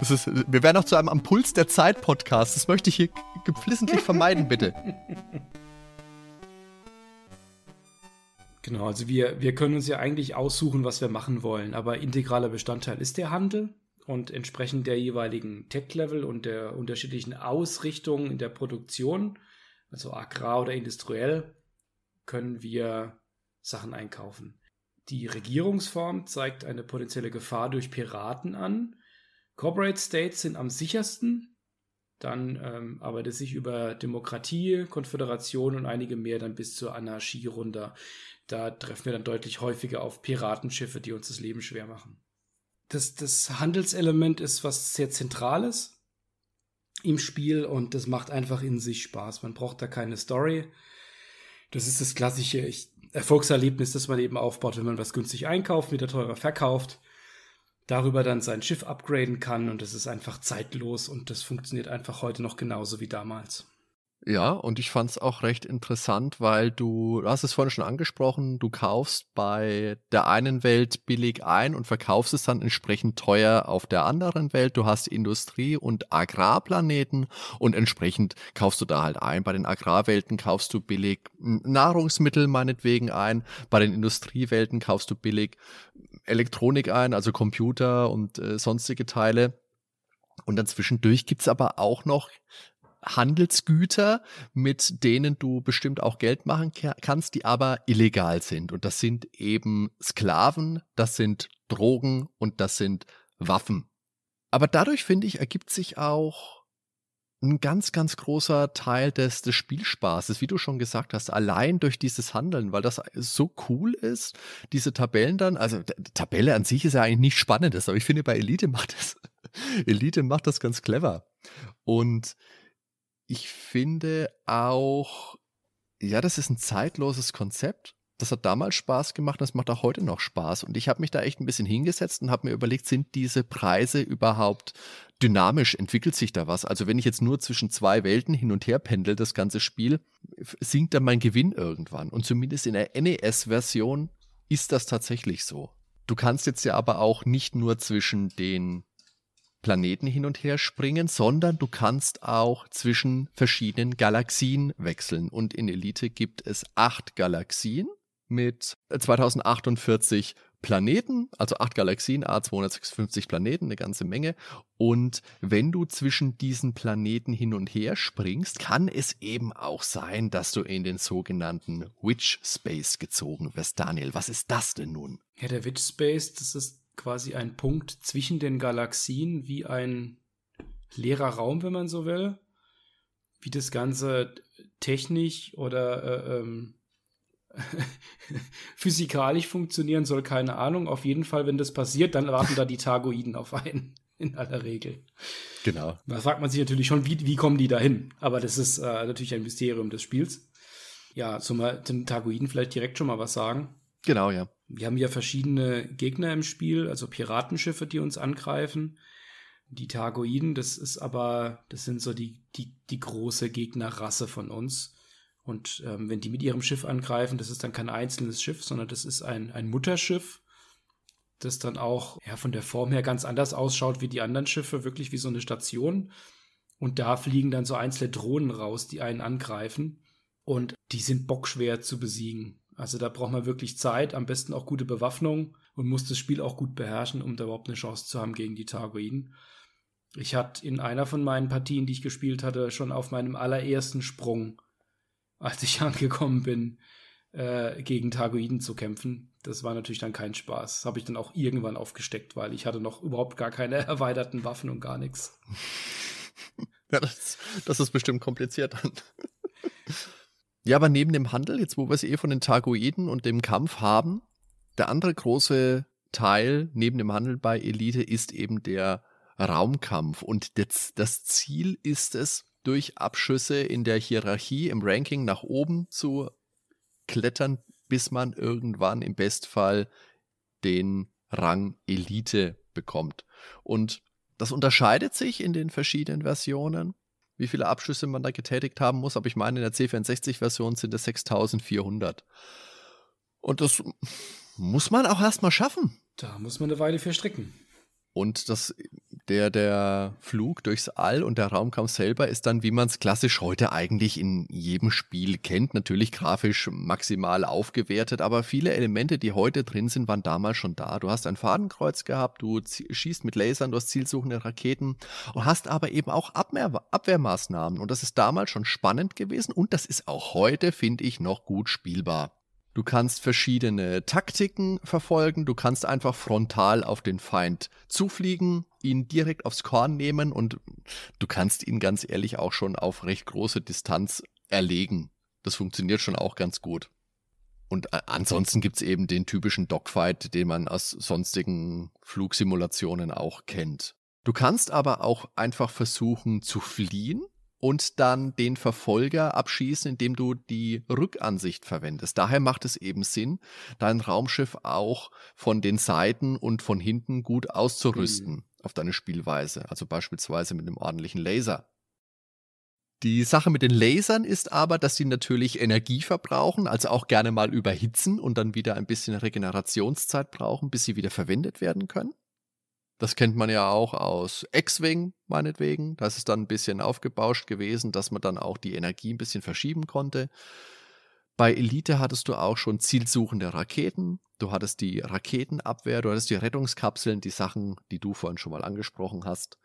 Das ist, wir werden auch zu einem Ampuls der Zeit Podcast. Das möchte ich hier geflissentlich vermeiden, bitte. Genau, also wir, wir können uns ja eigentlich aussuchen, was wir machen wollen, aber integraler Bestandteil ist der Handel und entsprechend der jeweiligen Tech-Level und der unterschiedlichen Ausrichtung in der Produktion, also agrar oder industriell, können wir Sachen einkaufen. Die Regierungsform zeigt eine potenzielle Gefahr durch Piraten an Corporate States sind am sichersten. Dann ähm, arbeitet sich über Demokratie, Konföderation und einige mehr dann bis zur Anarchie runter. Da treffen wir dann deutlich häufiger auf Piratenschiffe, die uns das Leben schwer machen. Das, das Handelselement ist was sehr Zentrales im Spiel und das macht einfach in sich Spaß. Man braucht da keine Story. Das ist das klassische Erfolgserlebnis, das man eben aufbaut, wenn man was günstig einkauft, wieder teurer verkauft darüber dann sein Schiff upgraden kann und es ist einfach zeitlos und das funktioniert einfach heute noch genauso wie damals. Ja, und ich fand es auch recht interessant, weil du, du hast es vorhin schon angesprochen, du kaufst bei der einen Welt billig ein und verkaufst es dann entsprechend teuer auf der anderen Welt. Du hast Industrie- und Agrarplaneten und entsprechend kaufst du da halt ein. Bei den Agrarwelten kaufst du billig hm, Nahrungsmittel meinetwegen ein, bei den Industriewelten kaufst du billig Elektronik ein, also Computer und äh, sonstige Teile. Und dann zwischendurch gibt es aber auch noch Handelsgüter, mit denen du bestimmt auch Geld machen kannst, die aber illegal sind. Und das sind eben Sklaven, das sind Drogen und das sind Waffen. Aber dadurch, finde ich, ergibt sich auch ein ganz, ganz großer Teil des, des Spielspaßes, wie du schon gesagt hast, allein durch dieses Handeln, weil das so cool ist, diese Tabellen dann, also Tabelle an sich ist ja eigentlich nichts Spannendes, aber ich finde bei Elite macht das, Elite macht das ganz clever. Und ich finde auch, ja, das ist ein zeitloses Konzept das hat damals Spaß gemacht, das macht auch heute noch Spaß. Und ich habe mich da echt ein bisschen hingesetzt und habe mir überlegt, sind diese Preise überhaupt dynamisch? Entwickelt sich da was? Also wenn ich jetzt nur zwischen zwei Welten hin und her pendel, das ganze Spiel, sinkt dann mein Gewinn irgendwann. Und zumindest in der NES-Version ist das tatsächlich so. Du kannst jetzt ja aber auch nicht nur zwischen den Planeten hin und her springen, sondern du kannst auch zwischen verschiedenen Galaxien wechseln. Und in Elite gibt es acht Galaxien mit 2048 äh, Planeten, also acht Galaxien, A256 Planeten, eine ganze Menge. Und wenn du zwischen diesen Planeten hin und her springst, kann es eben auch sein, dass du in den sogenannten Witch Space gezogen wirst. Daniel, was ist das denn nun? Ja, der Witch Space, das ist quasi ein Punkt zwischen den Galaxien, wie ein leerer Raum, wenn man so will. Wie das Ganze technisch oder äh, ähm physikalisch funktionieren soll, keine Ahnung. Auf jeden Fall, wenn das passiert, dann warten da die Targoiden auf einen, in aller Regel. Genau. Da fragt man sich natürlich schon, wie, wie kommen die da hin? Aber das ist äh, natürlich ein Mysterium des Spiels. Ja, zumal den Targoiden vielleicht direkt schon mal was sagen. Genau, ja. Wir haben ja verschiedene Gegner im Spiel, also Piratenschiffe, die uns angreifen. Die Targoiden, das ist aber, das sind so die, die, die große Gegnerrasse von uns. Und ähm, wenn die mit ihrem Schiff angreifen, das ist dann kein einzelnes Schiff, sondern das ist ein, ein Mutterschiff, das dann auch ja, von der Form her ganz anders ausschaut wie die anderen Schiffe, wirklich wie so eine Station. Und da fliegen dann so einzelne Drohnen raus, die einen angreifen. Und die sind bockschwer zu besiegen. Also da braucht man wirklich Zeit, am besten auch gute Bewaffnung und muss das Spiel auch gut beherrschen, um da überhaupt eine Chance zu haben gegen die Targoiden. Ich hatte in einer von meinen Partien, die ich gespielt hatte, schon auf meinem allerersten Sprung als ich angekommen bin, äh, gegen Targoiden zu kämpfen. Das war natürlich dann kein Spaß. Das habe ich dann auch irgendwann aufgesteckt, weil ich hatte noch überhaupt gar keine erweiterten Waffen und gar nichts. Ja, das, das ist bestimmt kompliziert dann. Ja, aber neben dem Handel, jetzt wo wir es eh von den Targoiden und dem Kampf haben, der andere große Teil neben dem Handel bei Elite ist eben der Raumkampf. Und das, das Ziel ist es, durch Abschüsse in der Hierarchie, im Ranking nach oben zu klettern, bis man irgendwann im Bestfall den Rang Elite bekommt. Und das unterscheidet sich in den verschiedenen Versionen, wie viele Abschüsse man da getätigt haben muss. Aber ich meine, in der C64-Version sind es 6400. Und das muss man auch erstmal schaffen. Da muss man eine Weile für stricken. Und das der, der Flug durchs All und der Raumkampf selber ist dann, wie man es klassisch heute eigentlich in jedem Spiel kennt, natürlich grafisch maximal aufgewertet, aber viele Elemente, die heute drin sind, waren damals schon da. Du hast ein Fadenkreuz gehabt, du schießt mit Lasern, du hast zielsuchende Raketen und hast aber eben auch Abwehr Abwehrmaßnahmen und das ist damals schon spannend gewesen und das ist auch heute, finde ich, noch gut spielbar. Du kannst verschiedene Taktiken verfolgen, du kannst einfach frontal auf den Feind zufliegen, ihn direkt aufs Korn nehmen und du kannst ihn ganz ehrlich auch schon auf recht große Distanz erlegen. Das funktioniert schon auch ganz gut. Und ansonsten gibt's eben den typischen Dogfight, den man aus sonstigen Flugsimulationen auch kennt. Du kannst aber auch einfach versuchen zu fliehen und dann den Verfolger abschießen, indem du die Rückansicht verwendest. Daher macht es eben Sinn, dein Raumschiff auch von den Seiten und von hinten gut auszurüsten. Mhm auf deine Spielweise, also beispielsweise mit einem ordentlichen Laser. Die Sache mit den Lasern ist aber, dass sie natürlich Energie verbrauchen, also auch gerne mal überhitzen und dann wieder ein bisschen Regenerationszeit brauchen, bis sie wieder verwendet werden können. Das kennt man ja auch aus X-Wing meinetwegen. Da ist es dann ein bisschen aufgebauscht gewesen, dass man dann auch die Energie ein bisschen verschieben konnte. Bei Elite hattest du auch schon zielsuchende Raketen, du hattest die Raketenabwehr, du hattest die Rettungskapseln, die Sachen, die du vorhin schon mal angesprochen hast.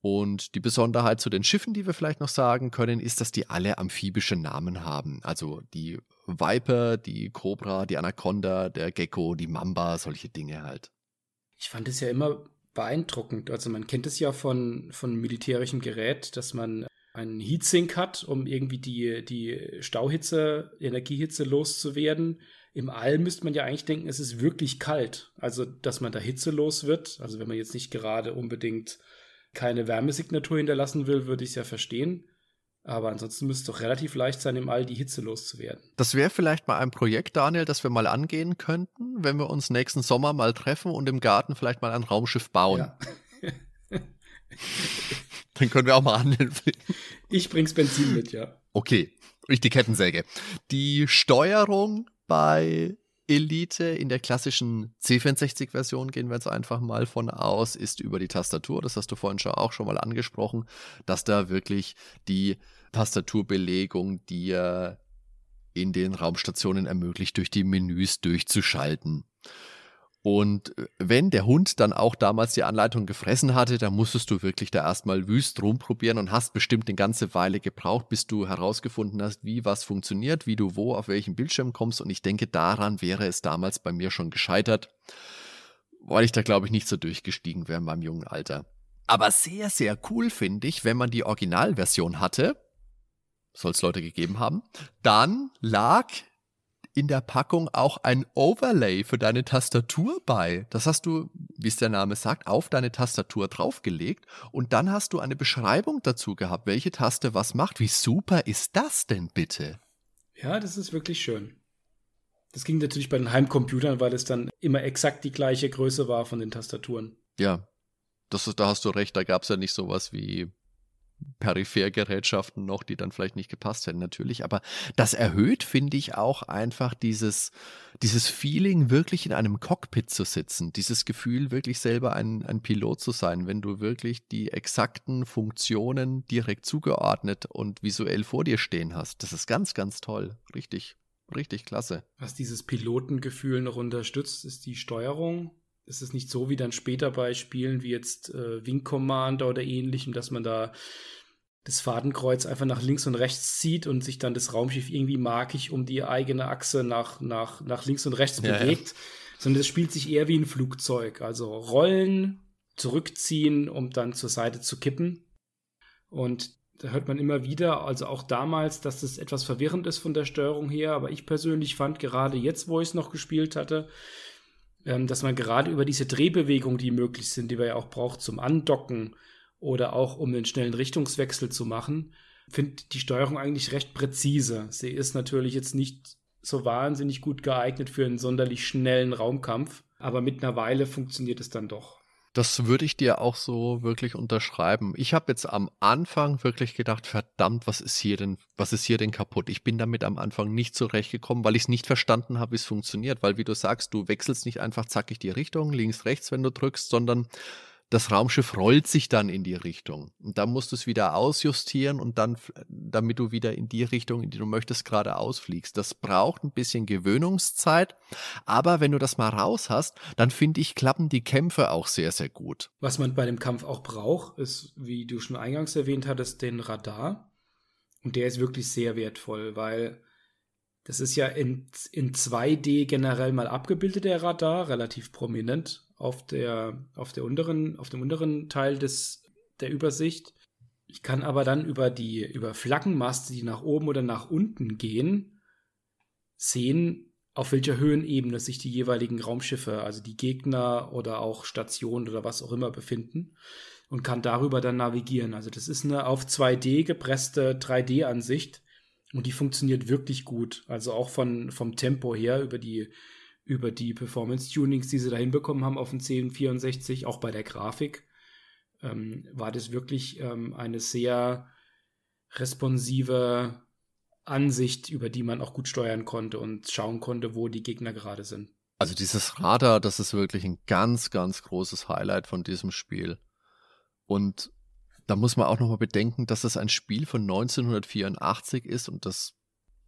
Und die Besonderheit zu den Schiffen, die wir vielleicht noch sagen können, ist, dass die alle amphibische Namen haben. Also die Viper, die Cobra, die Anaconda, der Gecko, die Mamba, solche Dinge halt. Ich fand es ja immer beeindruckend. Also man kennt es ja von, von militärischem Gerät, dass man einen Heatsink hat, um irgendwie die, die Stauhitze, Energiehitze loszuwerden. Im All müsste man ja eigentlich denken, es ist wirklich kalt. Also, dass man da hitzelos wird. Also, wenn man jetzt nicht gerade unbedingt keine Wärmesignatur hinterlassen will, würde ich es ja verstehen. Aber ansonsten müsste es doch relativ leicht sein, im All die Hitze loszuwerden. Das wäre vielleicht mal ein Projekt, Daniel, das wir mal angehen könnten, wenn wir uns nächsten Sommer mal treffen und im Garten vielleicht mal ein Raumschiff bauen. Ja. Dann können wir auch mal handeln. Ich bring's Benzin mit, ja. Okay, ich die Kettensäge. Die Steuerung bei Elite in der klassischen C64-Version, gehen wir jetzt einfach mal von aus, ist über die Tastatur. Das hast du vorhin schon auch schon mal angesprochen, dass da wirklich die Tastaturbelegung dir in den Raumstationen ermöglicht, durch die Menüs durchzuschalten. Und äh, wenn der Hund dann auch damals die Anleitung gefressen hatte, dann musstest du wirklich da erstmal wüst rumprobieren und hast bestimmt eine ganze Weile gebraucht, bis du herausgefunden hast, wie was funktioniert, wie du wo auf welchen Bildschirm kommst. Und ich denke, daran wäre es damals bei mir schon gescheitert, weil ich da, glaube ich, nicht so durchgestiegen wäre in meinem jungen Alter. Aber sehr, sehr cool finde ich, wenn man die Originalversion hatte, soll es Leute gegeben haben, dann lag in der Packung auch ein Overlay für deine Tastatur bei. Das hast du, wie es der Name sagt, auf deine Tastatur draufgelegt und dann hast du eine Beschreibung dazu gehabt, welche Taste was macht. Wie super ist das denn bitte? Ja, das ist wirklich schön. Das ging natürlich bei den Heimcomputern, weil es dann immer exakt die gleiche Größe war von den Tastaturen. Ja, das da hast du recht, da gab es ja nicht sowas wie Periphergerätschaften noch, die dann vielleicht nicht gepasst hätten, natürlich. Aber das erhöht, finde ich, auch einfach dieses, dieses Feeling, wirklich in einem Cockpit zu sitzen. Dieses Gefühl, wirklich selber ein, ein Pilot zu sein, wenn du wirklich die exakten Funktionen direkt zugeordnet und visuell vor dir stehen hast. Das ist ganz, ganz toll. Richtig, richtig klasse. Was dieses Pilotengefühl noch unterstützt, ist die Steuerung ist es nicht so wie dann später bei Spielen wie jetzt äh, Wing Commander oder ähnlichem, dass man da das Fadenkreuz einfach nach links und rechts zieht und sich dann das Raumschiff irgendwie markig um die eigene Achse nach, nach, nach links und rechts ja, bewegt, ja. sondern es spielt sich eher wie ein Flugzeug. Also rollen, zurückziehen, um dann zur Seite zu kippen. Und da hört man immer wieder, also auch damals, dass das etwas verwirrend ist von der Steuerung her, aber ich persönlich fand gerade jetzt, wo ich es noch gespielt hatte, ähm, dass man gerade über diese Drehbewegungen, die möglich sind, die man ja auch braucht zum Andocken oder auch um einen schnellen Richtungswechsel zu machen, finde die Steuerung eigentlich recht präzise. Sie ist natürlich jetzt nicht so wahnsinnig gut geeignet für einen sonderlich schnellen Raumkampf, aber mit einer Weile funktioniert es dann doch. Das würde ich dir auch so wirklich unterschreiben. Ich habe jetzt am Anfang wirklich gedacht, verdammt, was ist hier denn, was ist hier denn kaputt? Ich bin damit am Anfang nicht zurechtgekommen, weil ich es nicht verstanden habe, wie es funktioniert. Weil wie du sagst, du wechselst nicht einfach zackig die Richtung, links, rechts, wenn du drückst, sondern das Raumschiff rollt sich dann in die Richtung. Und dann musst du es wieder ausjustieren und dann, damit du wieder in die Richtung, in die du möchtest, gerade ausfliegst. Das braucht ein bisschen Gewöhnungszeit. Aber wenn du das mal raus hast, dann finde ich, klappen die Kämpfe auch sehr, sehr gut. Was man bei dem Kampf auch braucht, ist, wie du schon eingangs erwähnt hattest, den Radar. Und der ist wirklich sehr wertvoll, weil das ist ja in, in 2D generell mal abgebildet, der Radar, relativ prominent auf der, auf der unteren, auf dem unteren Teil des, der Übersicht. Ich kann aber dann über die, über Flaggenmaste, die nach oben oder nach unten gehen, sehen, auf welcher Höhenebene sich die jeweiligen Raumschiffe, also die Gegner oder auch Stationen oder was auch immer befinden und kann darüber dann navigieren. Also das ist eine auf 2D gepresste 3D-Ansicht und die funktioniert wirklich gut. Also auch von, vom Tempo her über die über die Performance-Tunings, die sie da hinbekommen haben auf dem 1064, auch bei der Grafik, ähm, war das wirklich ähm, eine sehr responsive Ansicht, über die man auch gut steuern konnte und schauen konnte, wo die Gegner gerade sind. Also dieses Radar, das ist wirklich ein ganz, ganz großes Highlight von diesem Spiel. Und da muss man auch nochmal bedenken, dass das ein Spiel von 1984 ist und das,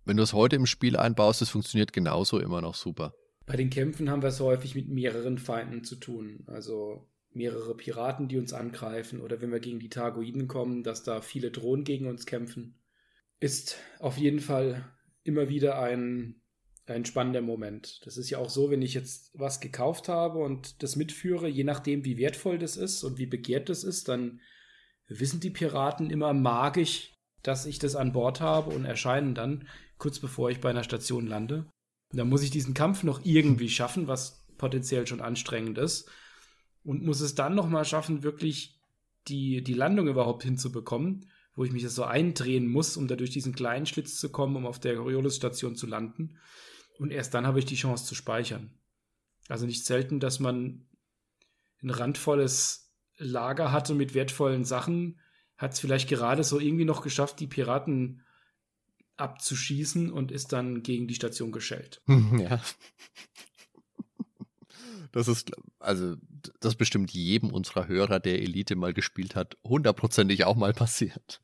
wenn du es heute im Spiel einbaust, es funktioniert genauso immer noch super. Bei den Kämpfen haben wir es häufig mit mehreren Feinden zu tun. Also mehrere Piraten, die uns angreifen, oder wenn wir gegen die Targoiden kommen, dass da viele Drohnen gegen uns kämpfen. Ist auf jeden Fall immer wieder ein, ein spannender Moment. Das ist ja auch so, wenn ich jetzt was gekauft habe und das mitführe, je nachdem, wie wertvoll das ist und wie begehrt das ist, dann wissen die Piraten immer magisch, dass ich das an Bord habe und erscheinen dann kurz bevor ich bei einer Station lande und dann muss ich diesen Kampf noch irgendwie schaffen, was potenziell schon anstrengend ist. Und muss es dann nochmal schaffen, wirklich die, die Landung überhaupt hinzubekommen, wo ich mich das so eindrehen muss, um da durch diesen kleinen Schlitz zu kommen, um auf der Coriolis-Station zu landen. Und erst dann habe ich die Chance zu speichern. Also nicht selten, dass man ein randvolles Lager hatte mit wertvollen Sachen, hat es vielleicht gerade so irgendwie noch geschafft, die Piraten abzuschießen und ist dann gegen die Station geschellt. Ja. Das ist, also, das bestimmt jedem unserer Hörer, der Elite mal gespielt hat, hundertprozentig auch mal passiert.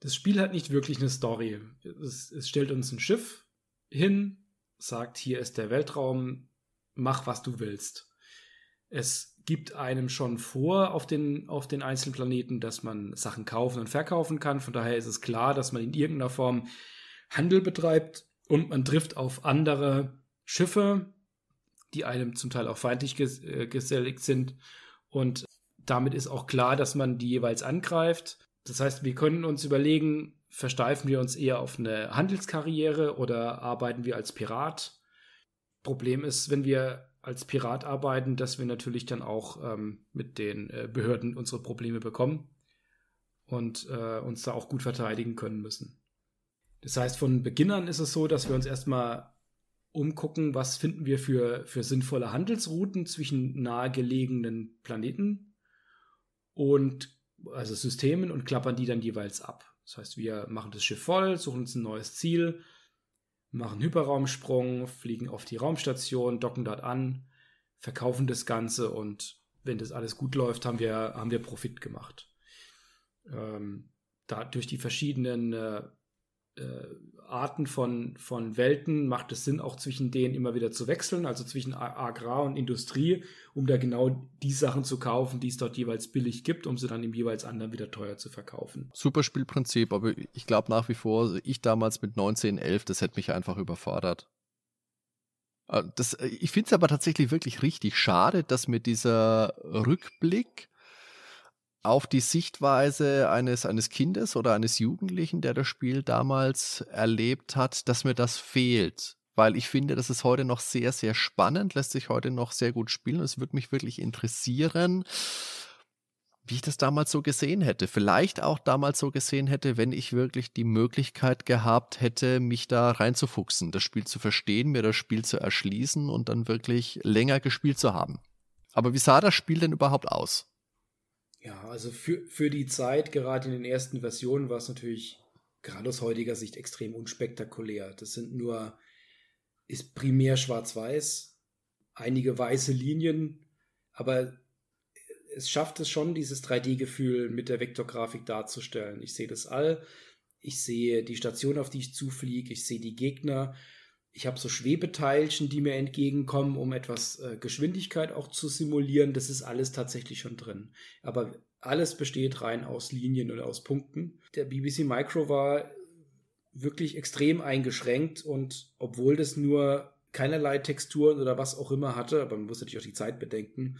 Das Spiel hat nicht wirklich eine Story. Es, es stellt uns ein Schiff hin, sagt, hier ist der Weltraum, mach was du willst. Es gibt einem schon vor auf den, auf den einzelnen Planeten, dass man Sachen kaufen und verkaufen kann. Von daher ist es klar, dass man in irgendeiner Form Handel betreibt und man trifft auf andere Schiffe, die einem zum Teil auch feindlich ges äh, geselligt sind. Und damit ist auch klar, dass man die jeweils angreift. Das heißt, wir können uns überlegen, versteifen wir uns eher auf eine Handelskarriere oder arbeiten wir als Pirat? Problem ist, wenn wir als Pirat arbeiten, dass wir natürlich dann auch ähm, mit den äh, Behörden unsere Probleme bekommen und äh, uns da auch gut verteidigen können müssen. Das heißt, von Beginn an ist es so, dass wir uns erstmal umgucken, was finden wir für, für sinnvolle Handelsrouten zwischen nahegelegenen Planeten und also Systemen und klappern die dann jeweils ab. Das heißt, wir machen das Schiff voll, suchen uns ein neues Ziel, machen Hyperraumsprung, fliegen auf die Raumstation, docken dort an, verkaufen das Ganze und wenn das alles gut läuft, haben wir, haben wir Profit gemacht. Ähm, da durch die verschiedenen äh, äh, Arten von, von Welten macht es Sinn, auch zwischen denen immer wieder zu wechseln, also zwischen Agrar und Industrie, um da genau die Sachen zu kaufen, die es dort jeweils billig gibt, um sie dann im jeweils anderen wieder teuer zu verkaufen. Super Spielprinzip, aber ich glaube nach wie vor, also ich damals mit 19, 11, das hätte mich einfach überfordert. Äh, das, äh, ich finde es aber tatsächlich wirklich richtig schade, dass mit dieser Rückblick auf die Sichtweise eines, eines Kindes oder eines Jugendlichen, der das Spiel damals erlebt hat, dass mir das fehlt. Weil ich finde, das ist heute noch sehr, sehr spannend, lässt sich heute noch sehr gut spielen. Es würde mich wirklich interessieren, wie ich das damals so gesehen hätte. Vielleicht auch damals so gesehen hätte, wenn ich wirklich die Möglichkeit gehabt hätte, mich da reinzufuchsen, das Spiel zu verstehen, mir das Spiel zu erschließen und dann wirklich länger gespielt zu haben. Aber wie sah das Spiel denn überhaupt aus? Ja, also für, für die Zeit, gerade in den ersten Versionen, war es natürlich gerade aus heutiger Sicht extrem unspektakulär. Das sind nur, ist primär schwarz-weiß, einige weiße Linien, aber es schafft es schon, dieses 3D-Gefühl mit der Vektorgrafik darzustellen. Ich sehe das All, ich sehe die Station, auf die ich zufliege, ich sehe die Gegner ich habe so Schwebeteilchen, die mir entgegenkommen, um etwas äh, Geschwindigkeit auch zu simulieren. Das ist alles tatsächlich schon drin. Aber alles besteht rein aus Linien oder aus Punkten. Der BBC Micro war wirklich extrem eingeschränkt und obwohl das nur keinerlei Texturen oder was auch immer hatte, aber man muss natürlich auch die Zeit bedenken,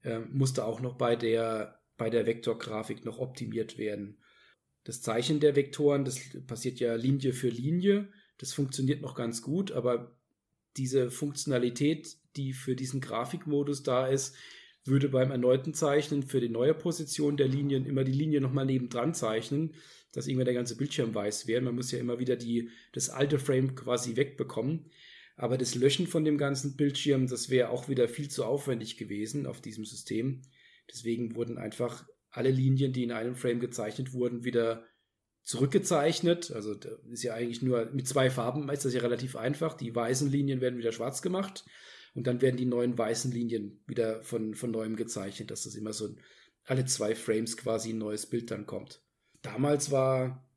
äh, musste auch noch bei der, bei der Vektorgrafik noch optimiert werden. Das Zeichen der Vektoren, das passiert ja Linie für Linie das funktioniert noch ganz gut, aber diese Funktionalität, die für diesen Grafikmodus da ist, würde beim erneuten Zeichnen für die neue Position der Linien immer die Linie nochmal nebendran zeichnen, dass irgendwann der ganze Bildschirm weiß wäre. Man muss ja immer wieder die, das alte Frame quasi wegbekommen. Aber das Löschen von dem ganzen Bildschirm, das wäre auch wieder viel zu aufwendig gewesen auf diesem System. Deswegen wurden einfach alle Linien, die in einem Frame gezeichnet wurden, wieder zurückgezeichnet. Also ist ja eigentlich nur mit zwei Farben ist das ja relativ einfach. Die weißen Linien werden wieder schwarz gemacht und dann werden die neuen weißen Linien wieder von, von neuem gezeichnet, dass das immer so alle zwei Frames quasi ein neues Bild dann kommt. Damals war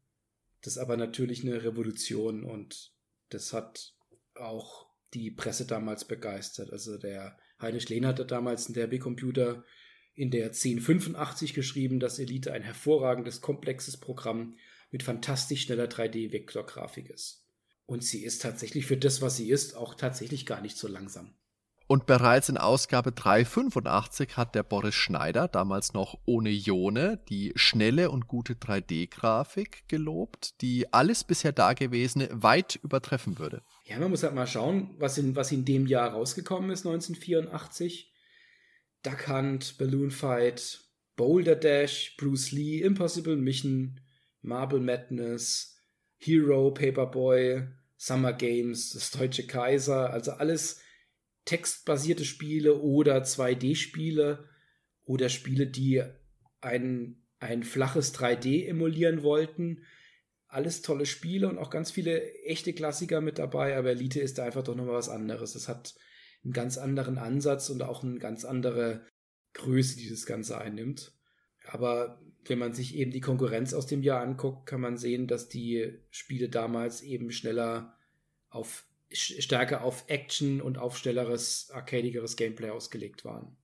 das aber natürlich eine Revolution und das hat auch die Presse damals begeistert. Also der Heinrich Lehn hatte damals in Derby Computer in der 1085 geschrieben, dass Elite ein hervorragendes, komplexes Programm mit fantastisch schneller 3D-Vektorgrafik ist. Und sie ist tatsächlich für das, was sie ist, auch tatsächlich gar nicht so langsam. Und bereits in Ausgabe 385 hat der Boris Schneider, damals noch ohne Ione, die schnelle und gute 3D-Grafik gelobt, die alles bisher Dagewesene weit übertreffen würde. Ja, man muss halt mal schauen, was in, was in dem Jahr rausgekommen ist, 1984. Duck Hunt, Balloon Fight, Boulder Dash, Bruce Lee, Impossible Mission, Marble Madness, Hero, Paperboy, Summer Games, das Deutsche Kaiser, also alles textbasierte Spiele oder 2D-Spiele oder Spiele, die ein, ein flaches 3D emulieren wollten. Alles tolle Spiele und auch ganz viele echte Klassiker mit dabei, aber Elite ist da einfach doch nochmal was anderes. Es hat einen ganz anderen Ansatz und auch eine ganz andere Größe, die das Ganze einnimmt. Aber wenn man sich eben die Konkurrenz aus dem Jahr anguckt, kann man sehen, dass die Spiele damals eben schneller auf stärker auf Action und auf schnelleres, arcadigeres Gameplay ausgelegt waren.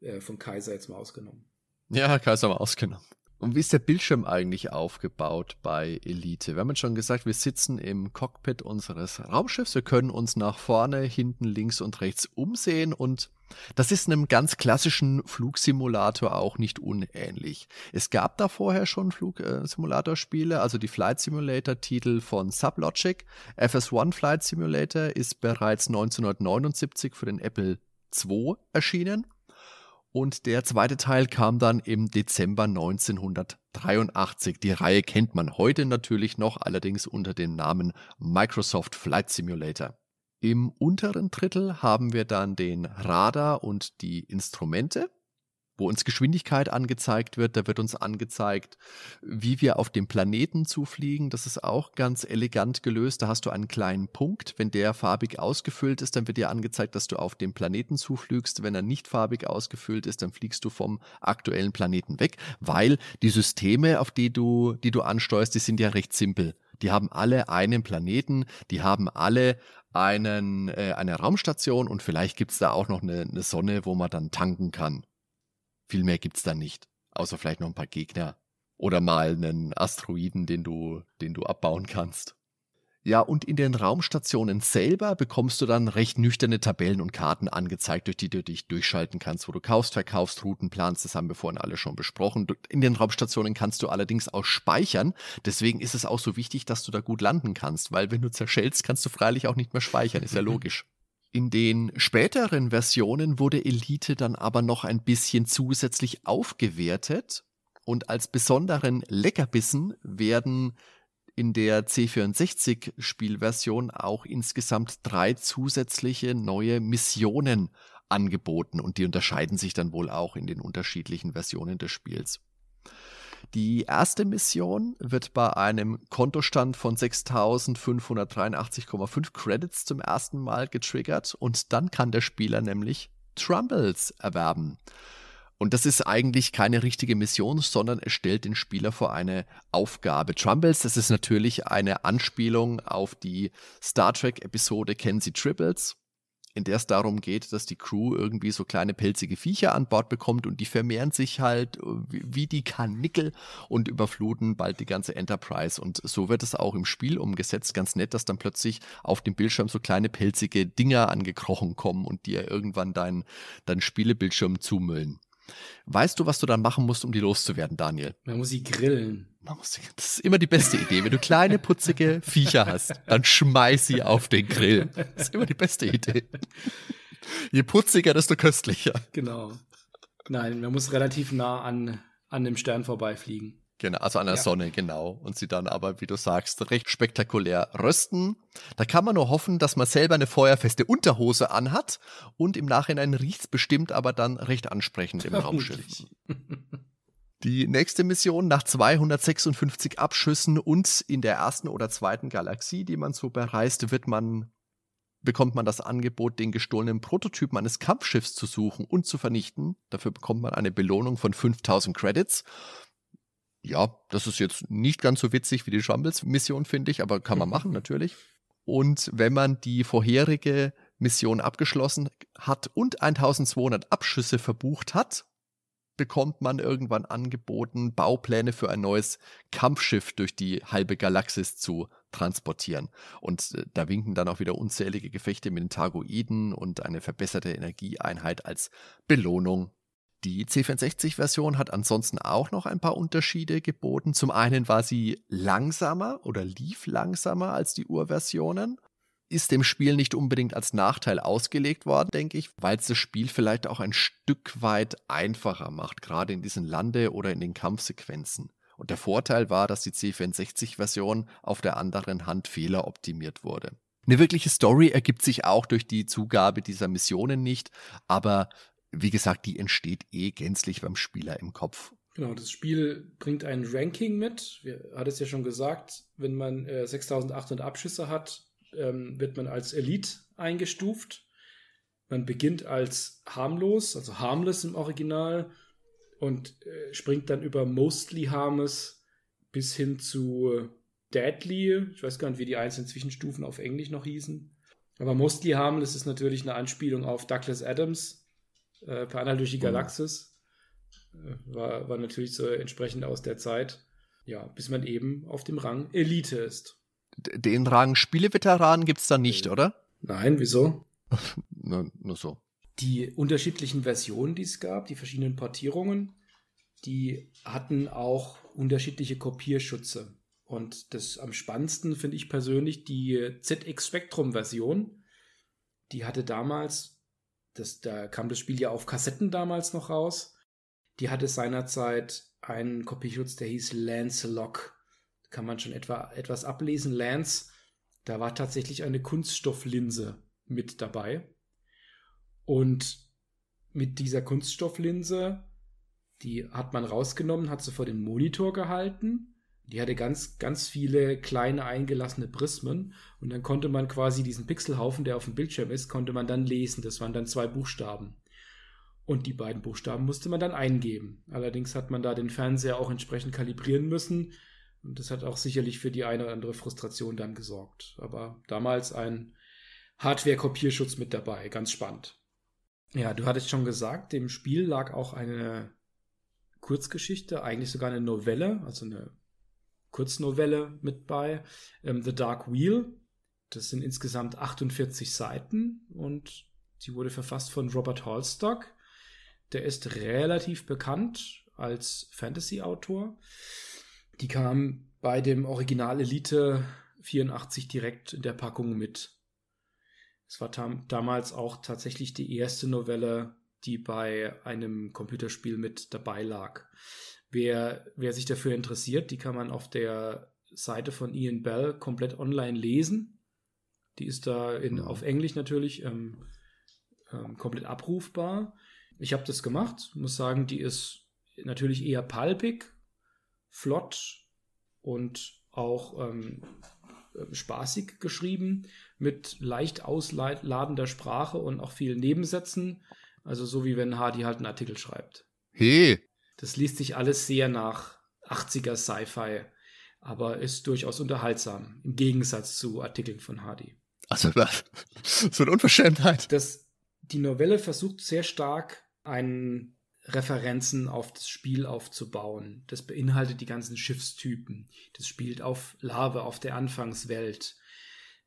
Äh, von Kaiser jetzt mal ausgenommen. Ja, Kaiser mal ausgenommen. Und wie ist der Bildschirm eigentlich aufgebaut bei Elite? Wir haben jetzt schon gesagt, wir sitzen im Cockpit unseres Raumschiffs. Wir können uns nach vorne, hinten, links und rechts umsehen und das ist einem ganz klassischen Flugsimulator auch nicht unähnlich. Es gab da vorher schon Flugsimulatorspiele, also die Flight Simulator Titel von Sublogic. FS1 Flight Simulator ist bereits 1979 für den Apple II erschienen. Und der zweite Teil kam dann im Dezember 1983. Die Reihe kennt man heute natürlich noch, allerdings unter dem Namen Microsoft Flight Simulator. Im unteren Drittel haben wir dann den Radar und die Instrumente wo uns Geschwindigkeit angezeigt wird. Da wird uns angezeigt, wie wir auf dem Planeten zufliegen. Das ist auch ganz elegant gelöst. Da hast du einen kleinen Punkt. Wenn der farbig ausgefüllt ist, dann wird dir angezeigt, dass du auf dem Planeten zufliegst. Wenn er nicht farbig ausgefüllt ist, dann fliegst du vom aktuellen Planeten weg, weil die Systeme, auf die du, die du ansteuerst, die sind ja recht simpel. Die haben alle einen Planeten, die haben alle einen, äh, eine Raumstation und vielleicht gibt's da auch noch eine, eine Sonne, wo man dann tanken kann. Viel mehr gibt's da nicht. Außer vielleicht noch ein paar Gegner. Oder mal einen Asteroiden, den du, den du abbauen kannst. Ja, und in den Raumstationen selber bekommst du dann recht nüchterne Tabellen und Karten angezeigt, durch die du dich durchschalten kannst, wo du kaufst, verkaufst, Routen planst. Das haben wir vorhin alle schon besprochen. In den Raumstationen kannst du allerdings auch speichern. Deswegen ist es auch so wichtig, dass du da gut landen kannst, weil wenn du zerschellst, kannst du freilich auch nicht mehr speichern. Ist ja logisch. In den späteren Versionen wurde Elite dann aber noch ein bisschen zusätzlich aufgewertet und als besonderen Leckerbissen werden in der C64 Spielversion auch insgesamt drei zusätzliche neue Missionen angeboten und die unterscheiden sich dann wohl auch in den unterschiedlichen Versionen des Spiels. Die erste Mission wird bei einem Kontostand von 6583,5 Credits zum ersten Mal getriggert und dann kann der Spieler nämlich Trumbles erwerben. Und das ist eigentlich keine richtige Mission, sondern es stellt den Spieler vor eine Aufgabe. Trumbles, das ist natürlich eine Anspielung auf die Star Trek-Episode Kennen Sie Tribbles, in der es darum geht, dass die Crew irgendwie so kleine pelzige Viecher an Bord bekommt und die vermehren sich halt äh, wie die Kanickel und überfluten bald die ganze Enterprise. Und so wird es auch im Spiel umgesetzt, ganz nett, dass dann plötzlich auf dem Bildschirm so kleine pelzige Dinger angekrochen kommen und dir irgendwann deinen dein Spielebildschirm zumüllen. Weißt du, was du dann machen musst, um die loszuwerden, Daniel? Man muss sie grillen. Man muss sie, das ist immer die beste Idee. Wenn du kleine, putzige Viecher hast, dann schmeiß sie auf den Grill. Das ist immer die beste Idee. Je putziger, desto köstlicher. Genau. Nein, man muss relativ nah an, an dem Stern vorbeifliegen. Genau, also an der ja. Sonne, genau. Und sie dann aber, wie du sagst, recht spektakulär rösten. Da kann man nur hoffen, dass man selber eine feuerfeste Unterhose anhat und im Nachhinein riecht es bestimmt aber dann recht ansprechend im Raumschiff. Die nächste Mission nach 256 Abschüssen und in der ersten oder zweiten Galaxie, die man so bereist, wird man bekommt man das Angebot, den gestohlenen Prototypen eines Kampfschiffs zu suchen und zu vernichten. Dafür bekommt man eine Belohnung von 5000 Credits ja, das ist jetzt nicht ganz so witzig wie die Shambles-Mission, finde ich, aber kann man mhm. machen natürlich. Und wenn man die vorherige Mission abgeschlossen hat und 1200 Abschüsse verbucht hat, bekommt man irgendwann angeboten, Baupläne für ein neues Kampfschiff durch die halbe Galaxis zu transportieren. Und äh, da winken dann auch wieder unzählige Gefechte mit den Targoiden und eine verbesserte Energieeinheit als Belohnung die C64-Version hat ansonsten auch noch ein paar Unterschiede geboten. Zum einen war sie langsamer oder lief langsamer als die Urversionen. Ist dem Spiel nicht unbedingt als Nachteil ausgelegt worden, denke ich, weil es das Spiel vielleicht auch ein Stück weit einfacher macht, gerade in diesen Lande- oder in den Kampfsequenzen. Und der Vorteil war, dass die C64-Version auf der anderen Hand fehleroptimiert wurde. Eine wirkliche Story ergibt sich auch durch die Zugabe dieser Missionen nicht, aber wie gesagt, die entsteht eh gänzlich beim Spieler im Kopf. Genau, das Spiel bringt ein Ranking mit. Wir hatten es ja schon gesagt, wenn man äh, 6800 Abschüsse hat, ähm, wird man als Elite eingestuft. Man beginnt als harmlos, also harmless im Original und äh, springt dann über mostly harmless bis hin zu äh, deadly. Ich weiß gar nicht, wie die einzelnen Zwischenstufen auf Englisch noch hießen. Aber mostly harmless ist natürlich eine Anspielung auf Douglas Adams, äh, per Anhalt durch die mhm. Galaxis. Äh, war, war natürlich so entsprechend aus der Zeit. Ja, bis man eben auf dem Rang Elite ist. Den Rang Spieleveteran gibt es da nicht, äh, oder? Nein, wieso? nur, nur so. Die unterschiedlichen Versionen, die es gab, die verschiedenen Portierungen, die hatten auch unterschiedliche Kopierschutze. Und das am spannendsten finde ich persönlich die ZX Spectrum Version. Die hatte damals das, da kam das Spiel ja auf Kassetten damals noch raus. Die hatte seinerzeit einen Kopieschutz, der hieß Lance Lock. kann man schon etwa, etwas ablesen. Lance, da war tatsächlich eine Kunststofflinse mit dabei. Und mit dieser Kunststofflinse, die hat man rausgenommen, hat sie vor den Monitor gehalten die hatte ganz, ganz viele kleine eingelassene Prismen und dann konnte man quasi diesen Pixelhaufen, der auf dem Bildschirm ist, konnte man dann lesen. Das waren dann zwei Buchstaben. Und die beiden Buchstaben musste man dann eingeben. Allerdings hat man da den Fernseher auch entsprechend kalibrieren müssen. Und das hat auch sicherlich für die eine oder andere Frustration dann gesorgt. Aber damals ein Hardware-Kopierschutz mit dabei. Ganz spannend. Ja, du hattest schon gesagt, dem Spiel lag auch eine Kurzgeschichte, eigentlich sogar eine Novelle, also eine Kurznovelle mit bei. Ähm, The Dark Wheel, das sind insgesamt 48 Seiten und die wurde verfasst von Robert Halstock. Der ist relativ bekannt als Fantasy-Autor. Die kam bei dem Original Elite 84 direkt in der Packung mit. Es war damals auch tatsächlich die erste Novelle, die bei einem Computerspiel mit dabei lag. Wer, wer sich dafür interessiert, die kann man auf der Seite von Ian Bell komplett online lesen. Die ist da in, mhm. auf Englisch natürlich ähm, ähm, komplett abrufbar. Ich habe das gemacht, muss sagen, die ist natürlich eher palpig, flott und auch ähm, äh, spaßig geschrieben, mit leicht ausladender Sprache und auch vielen Nebensätzen. Also so wie wenn Hardy halt einen Artikel schreibt. Hey, das liest sich alles sehr nach 80er Sci-Fi, aber ist durchaus unterhaltsam, im Gegensatz zu Artikeln von Hardy. Also das, so eine Unverschämtheit. Das, die Novelle versucht sehr stark, einen Referenzen auf das Spiel aufzubauen. Das beinhaltet die ganzen Schiffstypen. Das spielt auf Lave, auf der Anfangswelt.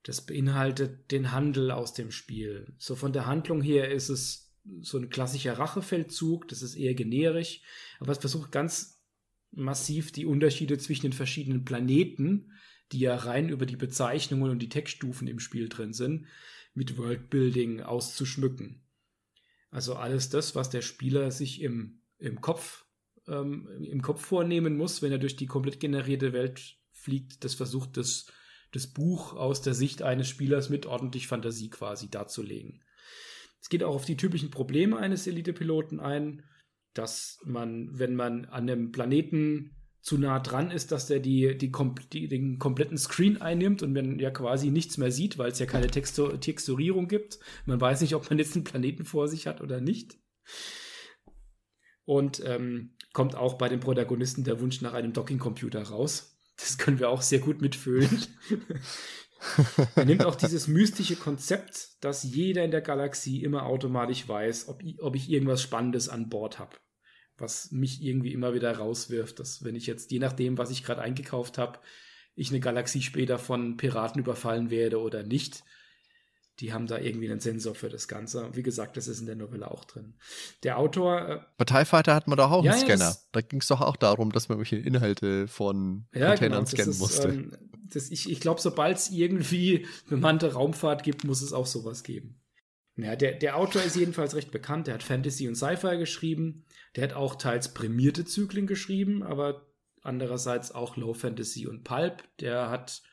Das beinhaltet den Handel aus dem Spiel. So von der Handlung her ist es so ein klassischer Rachefeldzug, das ist eher generisch, aber es versucht ganz massiv die Unterschiede zwischen den verschiedenen Planeten, die ja rein über die Bezeichnungen und die Textstufen im Spiel drin sind, mit Worldbuilding auszuschmücken. Also alles das, was der Spieler sich im, im Kopf ähm, im Kopf vornehmen muss, wenn er durch die komplett generierte Welt fliegt, das versucht das, das Buch aus der Sicht eines Spielers mit ordentlich Fantasie quasi darzulegen. Es geht auch auf die typischen Probleme eines Elite-Piloten ein, dass man, wenn man an einem Planeten zu nah dran ist, dass der die, die, die den kompletten Screen einnimmt und man ja quasi nichts mehr sieht, weil es ja keine Textur Texturierung gibt. Man weiß nicht, ob man jetzt einen Planeten vor sich hat oder nicht. Und ähm, kommt auch bei den Protagonisten der Wunsch nach einem Docking-Computer raus. Das können wir auch sehr gut mitfühlen. Er nimmt auch dieses mystische Konzept, dass jeder in der Galaxie immer automatisch weiß, ob, ob ich irgendwas Spannendes an Bord habe. Was mich irgendwie immer wieder rauswirft, dass wenn ich jetzt, je nachdem, was ich gerade eingekauft habe, ich eine Galaxie später von Piraten überfallen werde oder nicht, die haben da irgendwie einen Sensor für das Ganze. Wie gesagt, das ist in der Novelle auch drin. Der Autor. Äh, Parteifighter hat man doch auch ja, einen Scanner. Ja, das, da ging es doch auch darum, dass man irgendwelche Inhalte von ja, Containern genau, scannen ist, musste. Ähm, das, ich ich glaube, sobald es irgendwie bemannte Raumfahrt gibt, muss es auch sowas geben. Naja, der, der Autor ist jedenfalls recht bekannt. Der hat Fantasy und Sci-Fi geschrieben. Der hat auch teils prämierte Zyklen geschrieben, aber andererseits auch Low Fantasy und Pulp. Der hat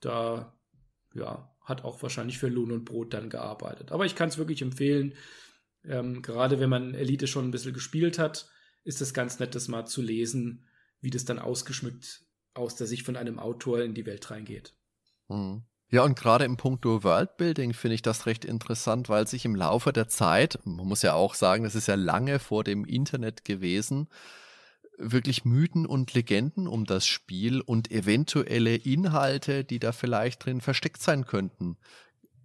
da, ja, hat auch wahrscheinlich für Lohn und Brot dann gearbeitet. Aber ich kann es wirklich empfehlen, ähm, gerade wenn man Elite schon ein bisschen gespielt hat, ist es ganz nett, das mal zu lesen, wie das dann ausgeschmückt aus der Sicht von einem Autor in die Welt reingeht. Mhm. Ja, und gerade im Punkto Worldbuilding finde ich das recht interessant, weil sich im Laufe der Zeit, man muss ja auch sagen, das ist ja lange vor dem Internet gewesen, wirklich Mythen und Legenden um das Spiel und eventuelle Inhalte, die da vielleicht drin versteckt sein könnten,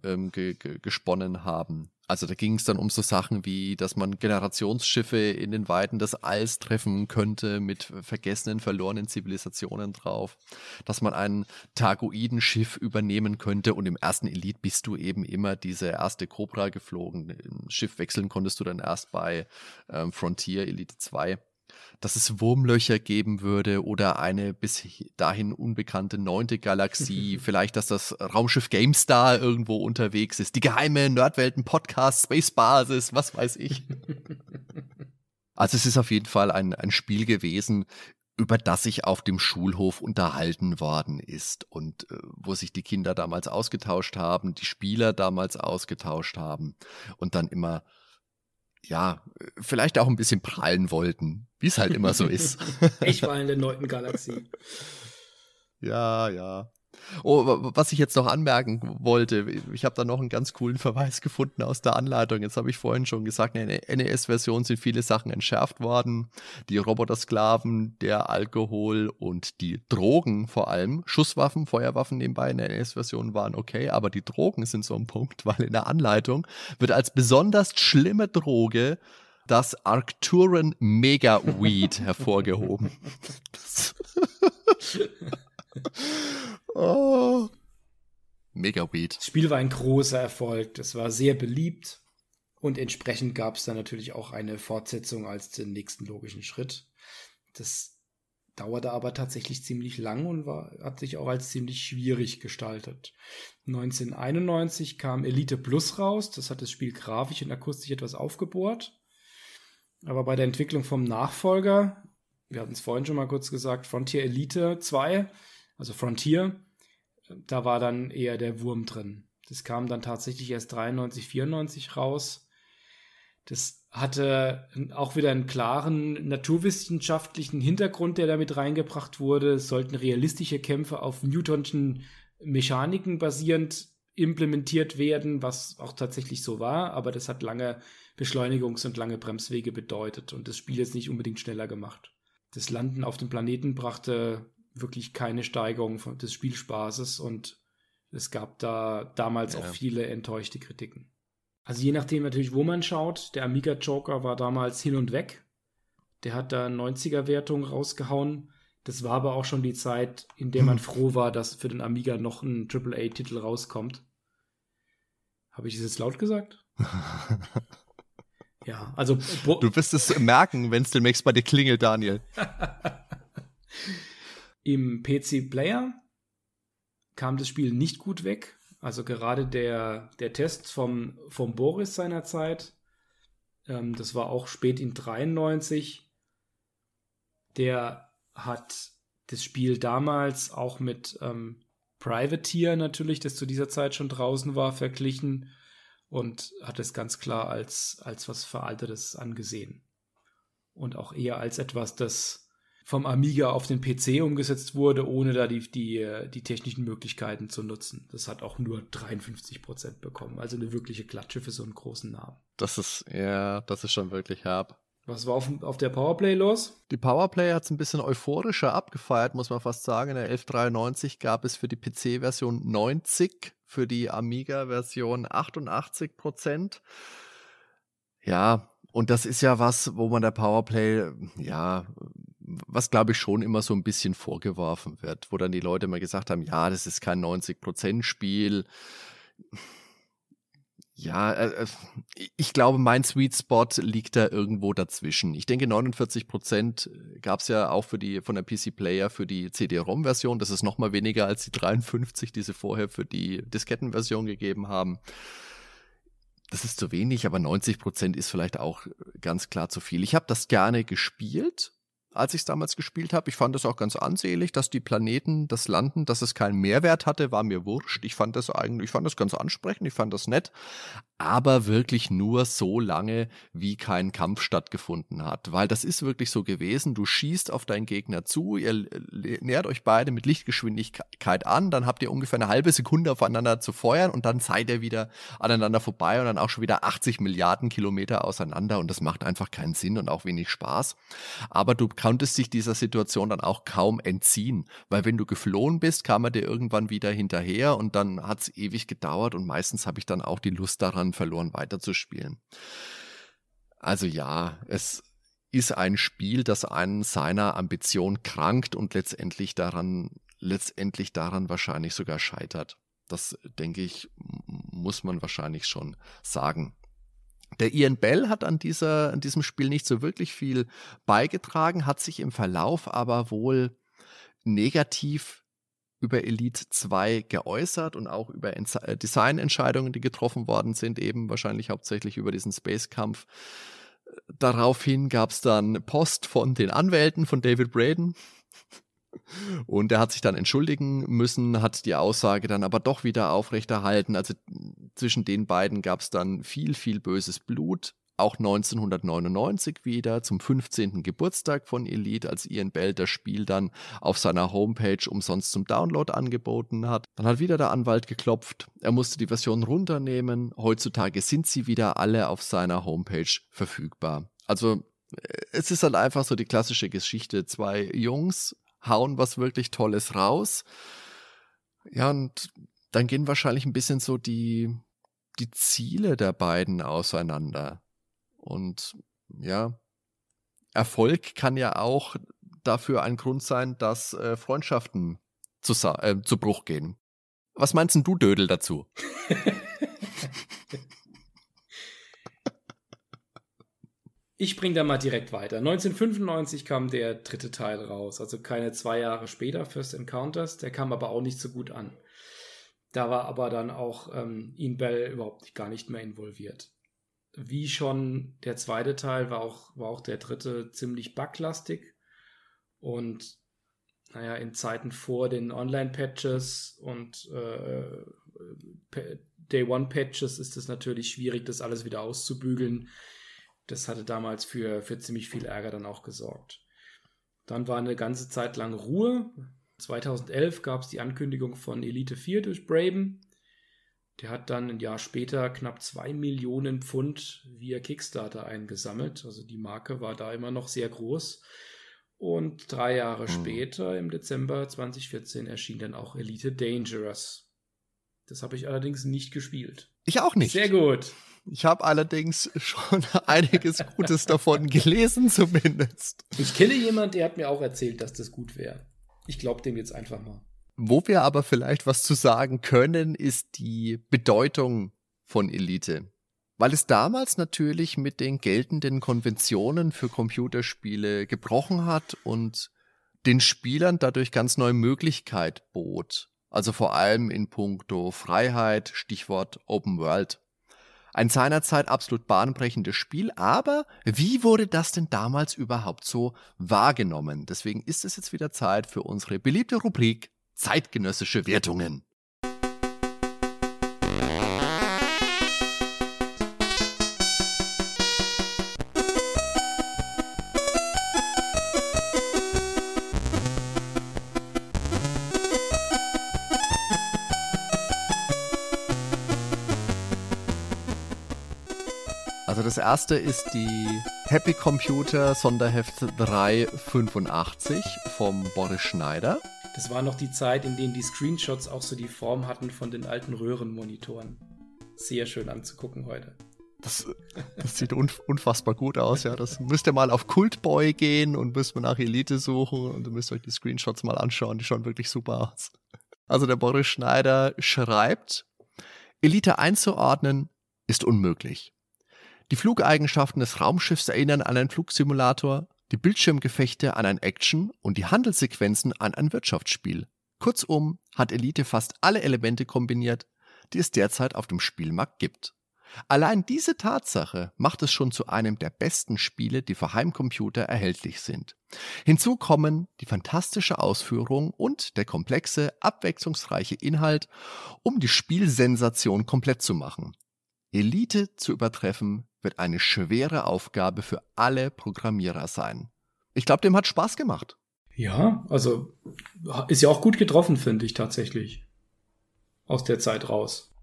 ähm, ge ge gesponnen haben. Also da ging es dann um so Sachen wie, dass man Generationsschiffe in den Weiten des Alls treffen könnte mit vergessenen, verlorenen Zivilisationen drauf, dass man ein Targoidenschiff übernehmen könnte und im ersten Elite bist du eben immer diese erste Cobra geflogen. Im Schiff wechseln konntest du dann erst bei ähm, Frontier Elite 2 dass es Wurmlöcher geben würde oder eine bis dahin unbekannte neunte Galaxie, vielleicht, dass das Raumschiff GameStar irgendwo unterwegs ist, die geheime Nerdwelten-Podcast, Space Basis, was weiß ich. Also es ist auf jeden Fall ein, ein Spiel gewesen, über das sich auf dem Schulhof unterhalten worden ist und äh, wo sich die Kinder damals ausgetauscht haben, die Spieler damals ausgetauscht haben und dann immer ja, vielleicht auch ein bisschen prallen wollten, wie es halt immer so ist. ich war in der neunten Galaxie. Ja, ja. Oh, was ich jetzt noch anmerken wollte, ich habe da noch einen ganz coolen Verweis gefunden aus der Anleitung. Jetzt habe ich vorhin schon gesagt, in der NES-Version sind viele Sachen entschärft worden. Die Roboter-Sklaven, der Alkohol und die Drogen vor allem. Schusswaffen, Feuerwaffen nebenbei in der NES-Version waren okay, aber die Drogen sind so ein Punkt, weil in der Anleitung wird als besonders schlimme Droge das Arcturan Mega Weed hervorgehoben. Oh. Mega weird. Das Spiel war ein großer Erfolg. Das war sehr beliebt. Und entsprechend gab es dann natürlich auch eine Fortsetzung als den nächsten logischen Schritt. Das dauerte aber tatsächlich ziemlich lang und war, hat sich auch als ziemlich schwierig gestaltet. 1991 kam Elite Plus raus. Das hat das Spiel grafisch und akustisch etwas aufgebohrt. Aber bei der Entwicklung vom Nachfolger, wir hatten es vorhin schon mal kurz gesagt, Frontier Elite 2, also Frontier, äh, da war dann eher der Wurm drin. Das kam dann tatsächlich erst 93, 94 raus. Das hatte auch wieder einen klaren naturwissenschaftlichen Hintergrund, der damit reingebracht wurde. Es sollten realistische Kämpfe auf Newtonschen Mechaniken basierend implementiert werden, was auch tatsächlich so war, aber das hat lange Beschleunigungs- und lange Bremswege bedeutet und das Spiel jetzt nicht unbedingt schneller gemacht. Das Landen auf dem Planeten brachte wirklich keine Steigerung von, des Spielspaßes und es gab da damals ja. auch viele enttäuschte Kritiken. Also je nachdem natürlich, wo man schaut, der Amiga Joker war damals hin und weg. Der hat da 90er-Wertungen rausgehauen. Das war aber auch schon die Zeit, in der man hm. froh war, dass für den Amiga noch ein AAA-Titel rauskommt. Habe ich es jetzt laut gesagt? ja, also. Du wirst es merken, wenn es demnächst bei dir klingelt, Daniel. Im PC-Player kam das Spiel nicht gut weg. Also gerade der, der Test vom, vom Boris seiner Zeit, ähm, das war auch spät in 93, der hat das Spiel damals auch mit ähm, Privateer natürlich, das zu dieser Zeit schon draußen war, verglichen und hat es ganz klar als, als was Veraltetes angesehen. Und auch eher als etwas, das vom Amiga auf den PC umgesetzt wurde, ohne da die, die, die technischen Möglichkeiten zu nutzen. Das hat auch nur 53 Prozent bekommen. Also eine wirkliche Klatsche für so einen großen Namen. Das ist, ja, das ist schon wirklich herb. Was war auf, auf der Powerplay los? Die Powerplay hat es ein bisschen euphorischer abgefeiert, muss man fast sagen. In der 1193 gab es für die PC-Version 90, für die Amiga-Version 88 Prozent. Ja, und das ist ja was, wo man der Powerplay, ja, was glaube ich schon immer so ein bisschen vorgeworfen wird, wo dann die Leute immer gesagt haben, ja, das ist kein 90%-Spiel. Ja, äh, äh, ich glaube, mein Sweet Spot liegt da irgendwo dazwischen. Ich denke, 49 Prozent gab es ja auch für die von der PC Player für die CD-ROM-Version. Das ist nochmal weniger als die 53, die sie vorher für die Disketten-Version gegeben haben. Das ist zu wenig, aber 90 Prozent ist vielleicht auch ganz klar zu viel. Ich habe das gerne gespielt als ich es damals gespielt habe. Ich fand es auch ganz ansehlich, dass die Planeten, das Landen, dass es keinen Mehrwert hatte, war mir wurscht. Ich fand das eigentlich, ich fand das ganz ansprechend, ich fand das nett aber wirklich nur so lange, wie kein Kampf stattgefunden hat. Weil das ist wirklich so gewesen, du schießt auf deinen Gegner zu, ihr nähert euch beide mit Lichtgeschwindigkeit an, dann habt ihr ungefähr eine halbe Sekunde aufeinander zu feuern und dann seid ihr wieder aneinander vorbei und dann auch schon wieder 80 Milliarden Kilometer auseinander und das macht einfach keinen Sinn und auch wenig Spaß. Aber du konntest dich dieser Situation dann auch kaum entziehen, weil wenn du geflohen bist, kam er dir irgendwann wieder hinterher und dann hat es ewig gedauert und meistens habe ich dann auch die Lust daran, verloren weiterzuspielen. Also ja, es ist ein Spiel, das einen seiner Ambition krankt und letztendlich daran, letztendlich daran wahrscheinlich sogar scheitert. Das denke ich, muss man wahrscheinlich schon sagen. Der Ian Bell hat an, dieser, an diesem Spiel nicht so wirklich viel beigetragen, hat sich im Verlauf aber wohl negativ über Elite 2 geäußert und auch über äh, Designentscheidungen, die getroffen worden sind, eben wahrscheinlich hauptsächlich über diesen Space-Kampf. Daraufhin gab es dann Post von den Anwälten von David Braden. Und er hat sich dann entschuldigen müssen, hat die Aussage dann aber doch wieder aufrechterhalten. Also zwischen den beiden gab es dann viel, viel böses Blut. Auch 1999 wieder zum 15. Geburtstag von Elite, als Ian Bell das Spiel dann auf seiner Homepage umsonst zum Download angeboten hat. Dann hat wieder der Anwalt geklopft. Er musste die Version runternehmen. Heutzutage sind sie wieder alle auf seiner Homepage verfügbar. Also äh, es ist halt einfach so die klassische Geschichte. Zwei Jungs hauen was wirklich Tolles raus. Ja, und dann gehen wahrscheinlich ein bisschen so die, die Ziele der beiden auseinander. Und ja, Erfolg kann ja auch dafür ein Grund sein, dass äh, Freundschaften zu, äh, zu Bruch gehen. Was meinst denn du, Dödel, dazu? ich bringe da mal direkt weiter. 1995 kam der dritte Teil raus, also keine zwei Jahre später, First Encounters. Der kam aber auch nicht so gut an. Da war aber dann auch ähm, Ian Bell überhaupt gar nicht mehr involviert wie schon der zweite Teil war auch, war auch der dritte ziemlich buglastig. Und naja, in Zeiten vor den Online-Patches und äh, äh, Day-One-Patches ist es natürlich schwierig, das alles wieder auszubügeln. Das hatte damals für, für ziemlich viel Ärger dann auch gesorgt. Dann war eine ganze Zeit lang Ruhe. 2011 gab es die Ankündigung von Elite 4 durch Braben. Der hat dann ein Jahr später knapp zwei Millionen Pfund via Kickstarter eingesammelt. Also die Marke war da immer noch sehr groß. Und drei Jahre mhm. später, im Dezember 2014, erschien dann auch Elite Dangerous. Das habe ich allerdings nicht gespielt. Ich auch nicht. Sehr gut. Ich habe allerdings schon einiges Gutes davon gelesen, zumindest. Ich kenne jemanden, der hat mir auch erzählt, dass das gut wäre. Ich glaube dem jetzt einfach mal. Wo wir aber vielleicht was zu sagen können, ist die Bedeutung von Elite. Weil es damals natürlich mit den geltenden Konventionen für Computerspiele gebrochen hat und den Spielern dadurch ganz neue Möglichkeit bot. Also vor allem in puncto Freiheit, Stichwort Open World. Ein seinerzeit absolut bahnbrechendes Spiel, aber wie wurde das denn damals überhaupt so wahrgenommen? Deswegen ist es jetzt wieder Zeit für unsere beliebte Rubrik zeitgenössische Wertungen. Also das erste ist die Happy Computer Sonderheft 385 vom Boris Schneider. Das war noch die Zeit, in denen die Screenshots auch so die Form hatten von den alten Röhrenmonitoren. Sehr schön anzugucken heute. Das, das sieht unfassbar gut aus, ja. Das müsst ihr mal auf Kultboy gehen und müsst mal nach Elite suchen und ihr müsst euch die Screenshots mal anschauen. Die schauen wirklich super aus. Also der Boris Schneider schreibt, Elite einzuordnen ist unmöglich. Die Flugeigenschaften des Raumschiffs erinnern an einen Flugsimulator, die Bildschirmgefechte an ein Action- und die Handelssequenzen an ein Wirtschaftsspiel. Kurzum hat Elite fast alle Elemente kombiniert, die es derzeit auf dem Spielmarkt gibt. Allein diese Tatsache macht es schon zu einem der besten Spiele, die für Heimcomputer erhältlich sind. Hinzu kommen die fantastische Ausführung und der komplexe, abwechslungsreiche Inhalt, um die Spielsensation komplett zu machen. Elite zu übertreffen wird eine schwere Aufgabe für alle Programmierer sein. Ich glaube, dem hat Spaß gemacht. Ja, also ist ja auch gut getroffen, finde ich tatsächlich. Aus der Zeit raus.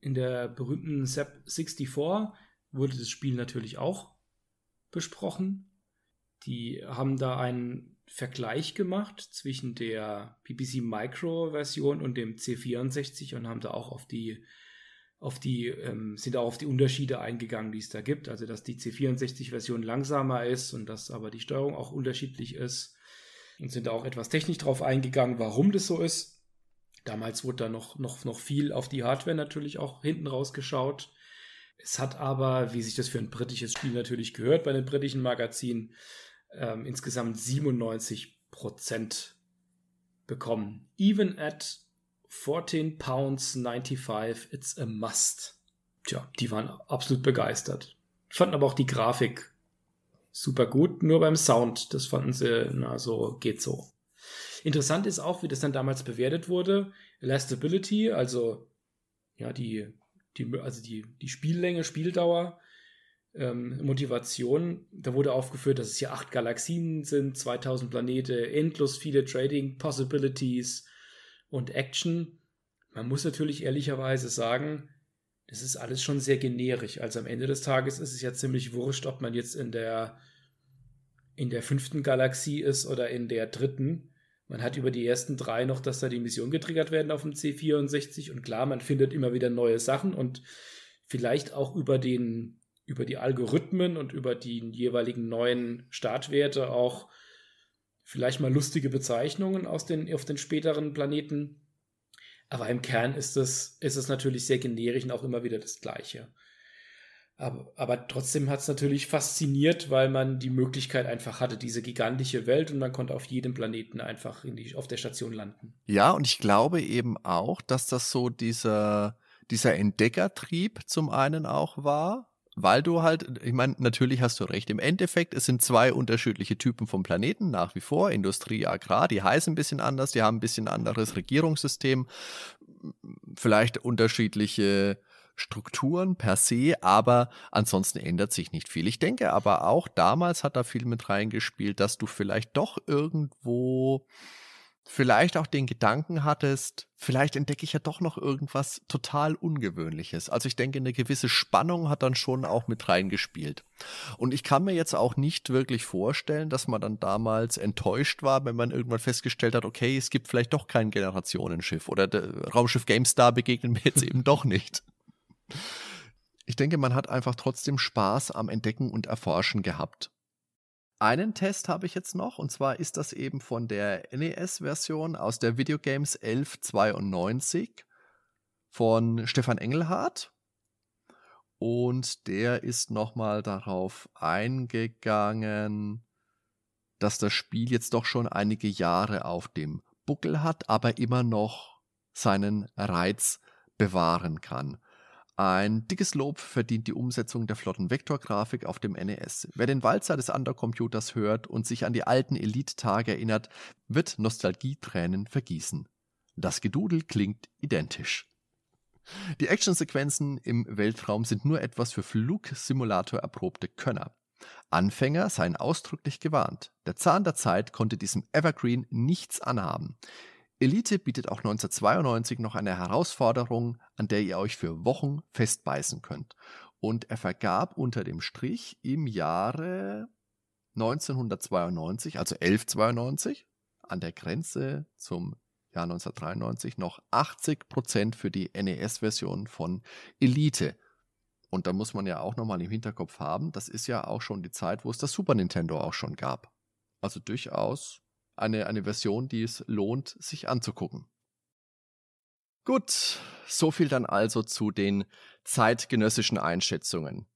In der berühmten SAP 64 wurde das Spiel natürlich auch besprochen. Die haben da einen Vergleich gemacht zwischen der BBC Micro Version und dem C64 und haben da auch auf die auf die, ähm, sind auch auf die Unterschiede eingegangen, die es da gibt. Also, dass die C64-Version langsamer ist und dass aber die Steuerung auch unterschiedlich ist. Und sind auch etwas technisch drauf eingegangen, warum das so ist. Damals wurde da noch, noch, noch viel auf die Hardware natürlich auch hinten rausgeschaut. Es hat aber, wie sich das für ein britisches Spiel natürlich gehört, bei einem britischen Magazin, ähm, insgesamt 97 Prozent bekommen. Even at 14 Pounds 95, it's a must. Tja, die waren absolut begeistert. Fanden aber auch die Grafik super gut, nur beim Sound, das fanden sie, na so, geht so. Interessant ist auch, wie das dann damals bewertet wurde. Elastability, also ja, die, die, also die, die Spiellänge, Spieldauer, ähm, Motivation. Da wurde aufgeführt, dass es hier acht Galaxien sind, 2000 Planete, endlos viele Trading Possibilities, und Action. Man muss natürlich ehrlicherweise sagen, das ist alles schon sehr generisch. Also am Ende des Tages ist es ja ziemlich wurscht, ob man jetzt in der, in der fünften Galaxie ist oder in der dritten. Man hat über die ersten drei noch, dass da die Missionen getriggert werden auf dem C64 und klar, man findet immer wieder neue Sachen und vielleicht auch über den, über die Algorithmen und über die jeweiligen neuen Startwerte auch vielleicht mal lustige Bezeichnungen aus den, auf den späteren Planeten. Aber im Kern ist es, ist es natürlich sehr generisch und auch immer wieder das Gleiche. Aber, aber trotzdem hat es natürlich fasziniert, weil man die Möglichkeit einfach hatte, diese gigantische Welt und man konnte auf jedem Planeten einfach die, auf der Station landen. Ja, und ich glaube eben auch, dass das so dieser, dieser Entdeckertrieb zum einen auch war, weil du halt, ich meine, natürlich hast du recht. Im Endeffekt, es sind zwei unterschiedliche Typen vom Planeten nach wie vor. Industrie, Agrar, die heißen ein bisschen anders, die haben ein bisschen anderes Regierungssystem, vielleicht unterschiedliche Strukturen per se, aber ansonsten ändert sich nicht viel. Ich denke aber auch, damals hat da viel mit reingespielt, dass du vielleicht doch irgendwo vielleicht auch den Gedanken hattest, vielleicht entdecke ich ja doch noch irgendwas total Ungewöhnliches. Also ich denke, eine gewisse Spannung hat dann schon auch mit reingespielt. Und ich kann mir jetzt auch nicht wirklich vorstellen, dass man dann damals enttäuscht war, wenn man irgendwann festgestellt hat, okay, es gibt vielleicht doch kein Generationenschiff oder Raumschiff GameStar begegnet mir jetzt eben doch nicht. Ich denke, man hat einfach trotzdem Spaß am Entdecken und Erforschen gehabt einen Test habe ich jetzt noch, und zwar ist das eben von der NES-Version aus der Videogames 1192 von Stefan Engelhardt. Und der ist nochmal darauf eingegangen, dass das Spiel jetzt doch schon einige Jahre auf dem Buckel hat, aber immer noch seinen Reiz bewahren kann. Ein dickes Lob verdient die Umsetzung der flotten Vektorgrafik auf dem NES. Wer den Walzer des Undercomputers hört und sich an die alten Elite-Tage erinnert, wird Nostalgietränen vergießen. Das Gedudel klingt identisch. Die Actionsequenzen im Weltraum sind nur etwas für Flugsimulator erprobte Könner. Anfänger seien ausdrücklich gewarnt. Der Zahn der Zeit konnte diesem Evergreen nichts anhaben. Elite bietet auch 1992 noch eine Herausforderung, an der ihr euch für Wochen festbeißen könnt. Und er vergab unter dem Strich im Jahre 1992, also 1192, an der Grenze zum Jahr 1993 noch 80 Prozent für die NES-Version von Elite. Und da muss man ja auch nochmal im Hinterkopf haben, das ist ja auch schon die Zeit, wo es das Super Nintendo auch schon gab. Also durchaus eine, eine Version, die es lohnt, sich anzugucken. Gut, so viel dann also zu den zeitgenössischen Einschätzungen.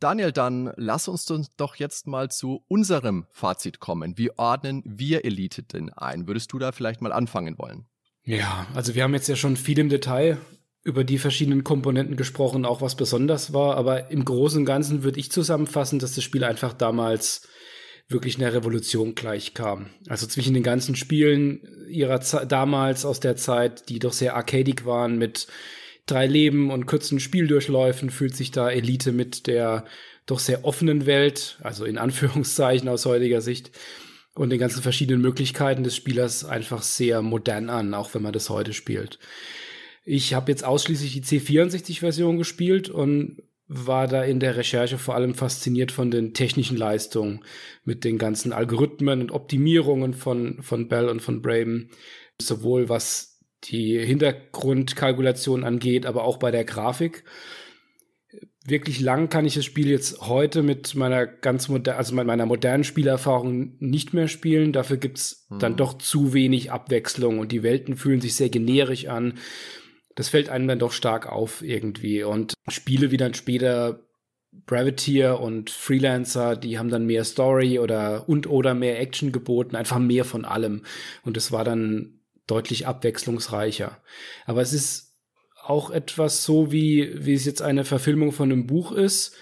Daniel, dann lass uns doch jetzt mal zu unserem Fazit kommen. Wie ordnen wir Elite denn ein? Würdest du da vielleicht mal anfangen wollen? Ja, also wir haben jetzt ja schon viel im Detail über die verschiedenen Komponenten gesprochen, auch was besonders war, aber im Großen und Ganzen würde ich zusammenfassen, dass das Spiel einfach damals wirklich einer Revolution gleichkam. Also zwischen den ganzen Spielen ihrer Ze damals aus der Zeit, die doch sehr arcadig waren mit drei Leben und kurzen Spieldurchläufen, fühlt sich da Elite mit der doch sehr offenen Welt, also in Anführungszeichen aus heutiger Sicht, und den ganzen verschiedenen Möglichkeiten des Spielers einfach sehr modern an, auch wenn man das heute spielt. Ich habe jetzt ausschließlich die C64-Version gespielt und war da in der Recherche vor allem fasziniert von den technischen Leistungen mit den ganzen Algorithmen und Optimierungen von, von Bell und von Braben, sowohl was die Hintergrundkalkulation angeht, aber auch bei der Grafik. Wirklich lang kann ich das Spiel jetzt heute mit meiner ganz modernen, also mit meiner modernen Spielerfahrung nicht mehr spielen. Dafür gibt's mhm. dann doch zu wenig Abwechslung und die Welten fühlen sich sehr generisch an. Das fällt einem dann doch stark auf irgendwie. Und Spiele wie dann später Privateer und Freelancer, die haben dann mehr Story oder und oder mehr Action geboten, einfach mehr von allem. Und es war dann deutlich abwechslungsreicher. Aber es ist auch etwas so, wie, wie es jetzt eine Verfilmung von einem Buch ist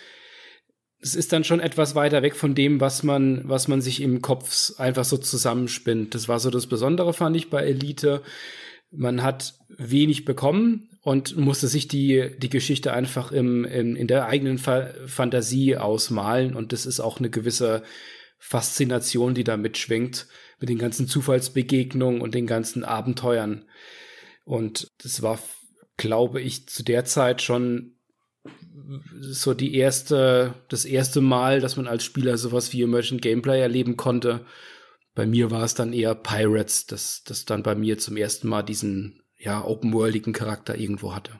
es ist dann schon etwas weiter weg von dem, was man, was man sich im Kopf einfach so zusammenspinnt. Das war so das Besondere, fand ich, bei Elite man hat wenig bekommen und musste sich die, die Geschichte einfach im, im, in der eigenen Fa Fantasie ausmalen. Und das ist auch eine gewisse Faszination, die da mitschwingt, mit den ganzen Zufallsbegegnungen und den ganzen Abenteuern. Und das war, glaube ich, zu der Zeit schon so die erste, das erste Mal, dass man als Spieler sowas wie Immersion Gameplay erleben konnte bei mir war es dann eher Pirates, das, das dann bei mir zum ersten Mal diesen ja, open-worldigen Charakter irgendwo hatte.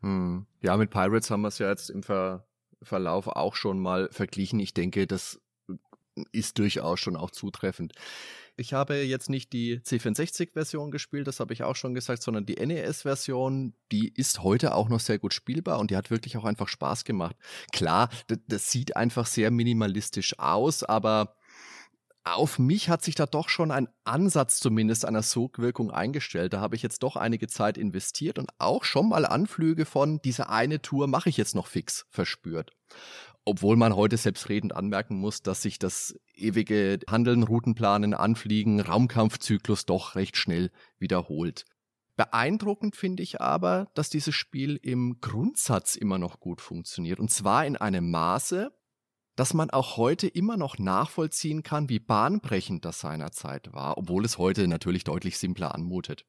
Hm. Ja, mit Pirates haben wir es ja jetzt im Ver Verlauf auch schon mal verglichen. Ich denke, das ist durchaus schon auch zutreffend. Ich habe jetzt nicht die C64-Version gespielt, das habe ich auch schon gesagt, sondern die NES-Version, die ist heute auch noch sehr gut spielbar und die hat wirklich auch einfach Spaß gemacht. Klar, das, das sieht einfach sehr minimalistisch aus, aber auf mich hat sich da doch schon ein Ansatz zumindest einer Sogwirkung eingestellt. Da habe ich jetzt doch einige Zeit investiert und auch schon mal Anflüge von dieser eine Tour mache ich jetzt noch fix verspürt. Obwohl man heute selbstredend anmerken muss, dass sich das ewige Handeln, Routenplanen, Anfliegen, Raumkampfzyklus doch recht schnell wiederholt. Beeindruckend finde ich aber, dass dieses Spiel im Grundsatz immer noch gut funktioniert. Und zwar in einem Maße, dass man auch heute immer noch nachvollziehen kann, wie bahnbrechend das seinerzeit war, obwohl es heute natürlich deutlich simpler anmutet.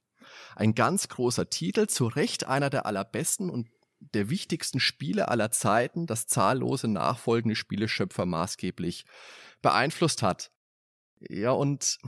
Ein ganz großer Titel, zu Recht einer der allerbesten und der wichtigsten Spiele aller Zeiten, das zahllose nachfolgende Spieleschöpfer maßgeblich beeinflusst hat. Ja, und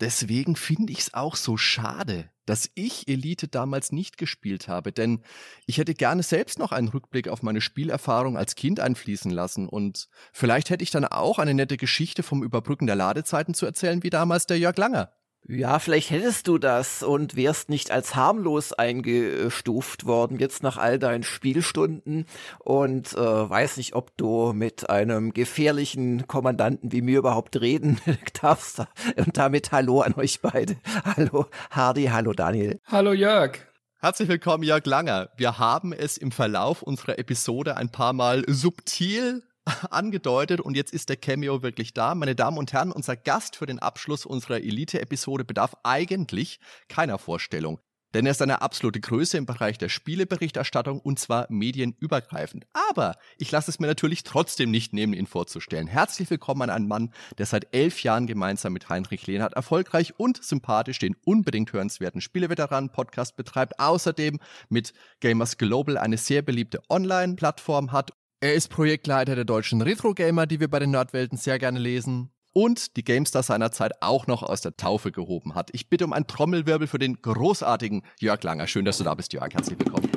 deswegen finde ich es auch so schade, dass ich Elite damals nicht gespielt habe, denn ich hätte gerne selbst noch einen Rückblick auf meine Spielerfahrung als Kind einfließen lassen und vielleicht hätte ich dann auch eine nette Geschichte vom Überbrücken der Ladezeiten zu erzählen wie damals der Jörg Langer. Ja, vielleicht hättest du das und wärst nicht als harmlos eingestuft worden jetzt nach all deinen Spielstunden und äh, weiß nicht, ob du mit einem gefährlichen Kommandanten wie mir überhaupt reden darfst. Und damit hallo an euch beide. Hallo Hardy, hallo Daniel. Hallo Jörg. Herzlich willkommen, Jörg Langer. Wir haben es im Verlauf unserer Episode ein paar Mal subtil angedeutet und jetzt ist der Cameo wirklich da. Meine Damen und Herren, unser Gast für den Abschluss unserer Elite-Episode bedarf eigentlich keiner Vorstellung. Denn er ist eine absolute Größe im Bereich der Spieleberichterstattung und zwar medienübergreifend. Aber ich lasse es mir natürlich trotzdem nicht nehmen, ihn vorzustellen. Herzlich willkommen an einen Mann, der seit elf Jahren gemeinsam mit Heinrich Lehnhardt erfolgreich und sympathisch den unbedingt hörenswerten Spieleveteranen-Podcast betreibt. Außerdem mit Gamers Global eine sehr beliebte Online-Plattform hat er ist Projektleiter der deutschen Retro Gamer, die wir bei den Nordwelten sehr gerne lesen. Und die GameStar seinerzeit auch noch aus der Taufe gehoben hat. Ich bitte um einen Trommelwirbel für den großartigen Jörg Langer. Schön, dass du da bist, Jörg. Herzlich willkommen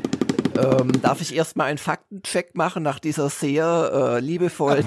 ähm, darf ich erstmal einen Faktencheck machen nach dieser sehr äh, liebevollen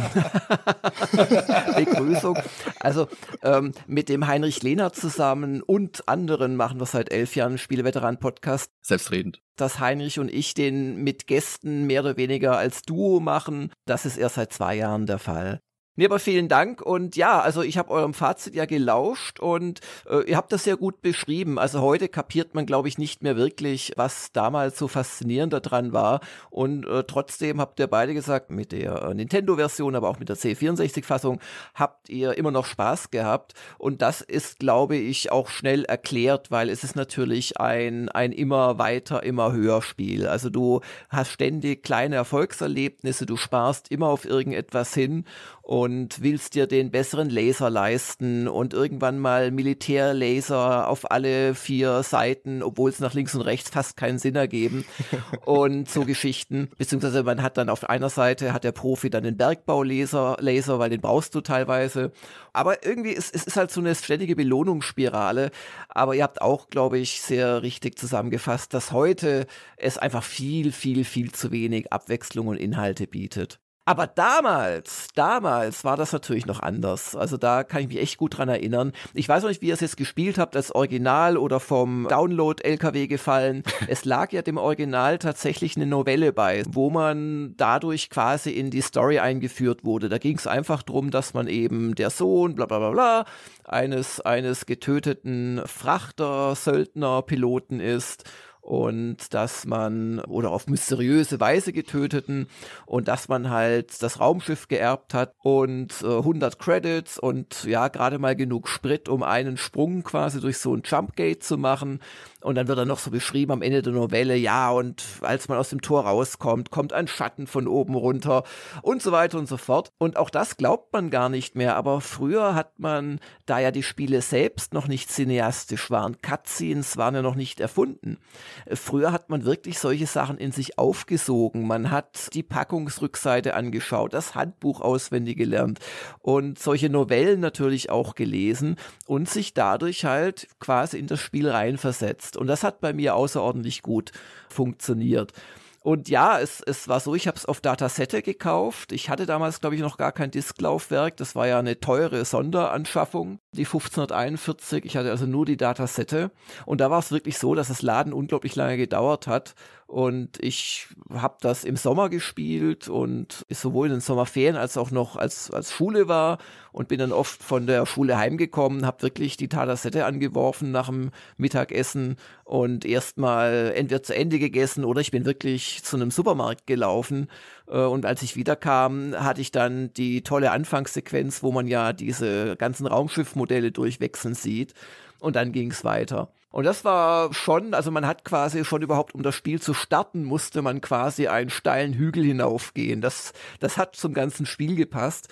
Begrüßung. Also ähm, mit dem Heinrich Lehner zusammen und anderen machen wir seit elf Jahren Spieleveteran-Podcast. Selbstredend. Dass Heinrich und ich den mit Gästen mehr oder weniger als Duo machen, das ist erst seit zwei Jahren der Fall. Nee, aber vielen Dank und ja, also ich habe eurem Fazit ja gelauscht und äh, ihr habt das sehr gut beschrieben. Also heute kapiert man, glaube ich, nicht mehr wirklich, was damals so faszinierend daran war und äh, trotzdem habt ihr beide gesagt, mit der äh, Nintendo-Version, aber auch mit der C64-Fassung habt ihr immer noch Spaß gehabt und das ist, glaube ich, auch schnell erklärt, weil es ist natürlich ein, ein immer weiter, immer höher Spiel. Also du hast ständig kleine Erfolgserlebnisse, du sparst immer auf irgendetwas hin und willst dir den besseren Laser leisten und irgendwann mal Militärlaser auf alle vier Seiten, obwohl es nach links und rechts fast keinen Sinn ergeben und so Geschichten. Beziehungsweise man hat dann auf einer Seite hat der Profi dann den Bergbaulaser, Laser, weil den brauchst du teilweise. Aber irgendwie ist es ist halt so eine ständige Belohnungsspirale. Aber ihr habt auch, glaube ich, sehr richtig zusammengefasst, dass heute es einfach viel, viel, viel zu wenig Abwechslung und Inhalte bietet. Aber damals, damals war das natürlich noch anders. Also da kann ich mich echt gut dran erinnern. Ich weiß noch nicht, wie ihr es jetzt gespielt habt, als Original oder vom Download-LKW gefallen. es lag ja dem Original tatsächlich eine Novelle bei, wo man dadurch quasi in die Story eingeführt wurde. Da ging es einfach drum, dass man eben der Sohn, bla bla bla bla, eines, eines getöteten Frachter, Söldner, Piloten ist und dass man oder auf mysteriöse Weise getöteten und dass man halt das Raumschiff geerbt hat und äh, 100 Credits und ja, gerade mal genug Sprit, um einen Sprung quasi durch so ein Jumpgate zu machen. Und dann wird er noch so beschrieben am Ende der Novelle, ja, und als man aus dem Tor rauskommt, kommt ein Schatten von oben runter und so weiter und so fort. Und auch das glaubt man gar nicht mehr. Aber früher hat man, da ja die Spiele selbst noch nicht cineastisch waren, Cutscenes waren ja noch nicht erfunden. Früher hat man wirklich solche Sachen in sich aufgesogen. Man hat die Packungsrückseite angeschaut, das Handbuch auswendig gelernt und solche Novellen natürlich auch gelesen und sich dadurch halt quasi in das Spiel reinversetzt setzt. Und das hat bei mir außerordentlich gut funktioniert. Und ja, es, es war so, ich habe es auf Datasette gekauft. Ich hatte damals, glaube ich, noch gar kein Disklaufwerk. Das war ja eine teure Sonderanschaffung, die 1541. Ich hatte also nur die Datasette. Und da war es wirklich so, dass das Laden unglaublich lange gedauert hat und ich habe das im Sommer gespielt und sowohl in den Sommerferien als auch noch als, als Schule war und bin dann oft von der Schule heimgekommen, habe wirklich die Talasette angeworfen nach dem Mittagessen und erstmal entweder zu Ende gegessen oder ich bin wirklich zu einem Supermarkt gelaufen. Äh, und als ich wiederkam, hatte ich dann die tolle Anfangssequenz, wo man ja diese ganzen Raumschiffmodelle durchwechseln sieht und dann ging es weiter. Und das war schon, also man hat quasi schon überhaupt, um das Spiel zu starten, musste man quasi einen steilen Hügel hinaufgehen. Das, das hat zum ganzen Spiel gepasst,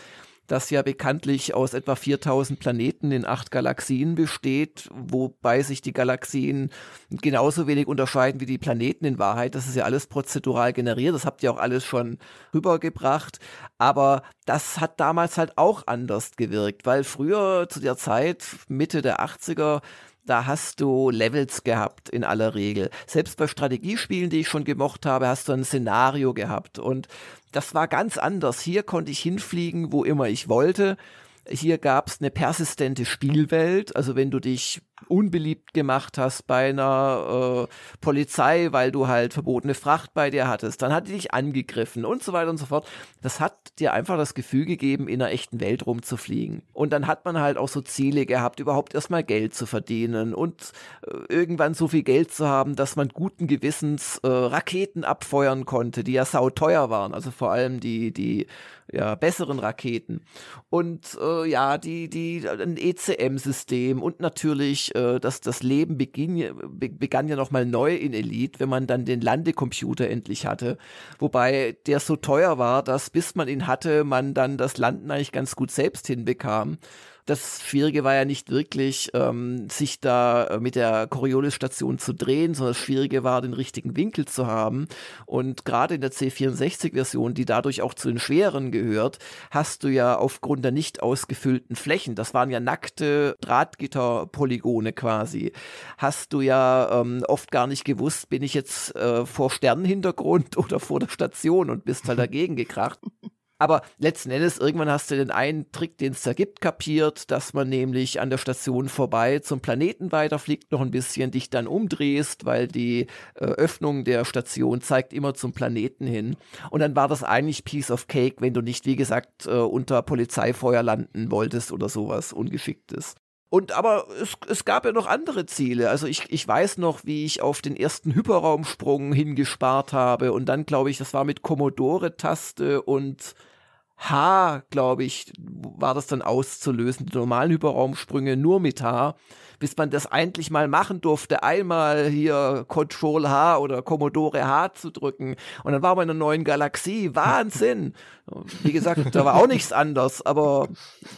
das ja bekanntlich aus etwa 4000 Planeten in acht Galaxien besteht, wobei sich die Galaxien genauso wenig unterscheiden wie die Planeten in Wahrheit. Das ist ja alles prozedural generiert, das habt ihr auch alles schon rübergebracht. Aber das hat damals halt auch anders gewirkt, weil früher zu der Zeit, Mitte der 80er, da hast du Levels gehabt in aller Regel. Selbst bei Strategiespielen, die ich schon gemocht habe, hast du ein Szenario gehabt. Und das war ganz anders. Hier konnte ich hinfliegen, wo immer ich wollte. Hier gab es eine persistente Spielwelt. Also wenn du dich unbeliebt gemacht hast bei einer äh, Polizei, weil du halt verbotene Fracht bei dir hattest. Dann hat die dich angegriffen und so weiter und so fort. Das hat dir einfach das Gefühl gegeben, in einer echten Welt rumzufliegen. Und dann hat man halt auch so Ziele gehabt, überhaupt erstmal Geld zu verdienen und äh, irgendwann so viel Geld zu haben, dass man guten Gewissens äh, Raketen abfeuern konnte, die ja sauteuer waren. Also vor allem die, die ja, besseren Raketen. Und äh, ja, die, die, ein ECM-System und natürlich äh, dass das Leben beginn, äh, begann ja nochmal neu in Elite, wenn man dann den Landecomputer endlich hatte. Wobei der so teuer war, dass bis man ihn hatte, man dann das Landen eigentlich ganz gut selbst hinbekam das Schwierige war ja nicht wirklich, ähm, sich da äh, mit der Coriolis-Station zu drehen, sondern das Schwierige war, den richtigen Winkel zu haben. Und gerade in der C64-Version, die dadurch auch zu den schweren gehört, hast du ja aufgrund der nicht ausgefüllten Flächen, das waren ja nackte Drahtgitterpolygone quasi, hast du ja ähm, oft gar nicht gewusst, bin ich jetzt äh, vor Sternenhintergrund oder vor der Station und bist halt dagegen gekracht. Aber letzten Endes, irgendwann hast du den einen Trick, den es da gibt, kapiert, dass man nämlich an der Station vorbei zum Planeten weiterfliegt, noch ein bisschen dich dann umdrehst, weil die äh, Öffnung der Station zeigt immer zum Planeten hin. Und dann war das eigentlich Piece of Cake, wenn du nicht, wie gesagt, äh, unter Polizeifeuer landen wolltest oder sowas Ungeschicktes. Und aber es, es gab ja noch andere Ziele. Also ich, ich weiß noch, wie ich auf den ersten Hyperraumsprung hingespart habe und dann glaube ich, das war mit Commodore-Taste und H, glaube ich, war das dann auszulösen, die normalen Hyperraumsprünge nur mit H, bis man das eigentlich mal machen durfte, einmal hier Control H oder Commodore H zu drücken und dann war man in einer neuen Galaxie, Wahnsinn! Wie gesagt, da war auch nichts anders, aber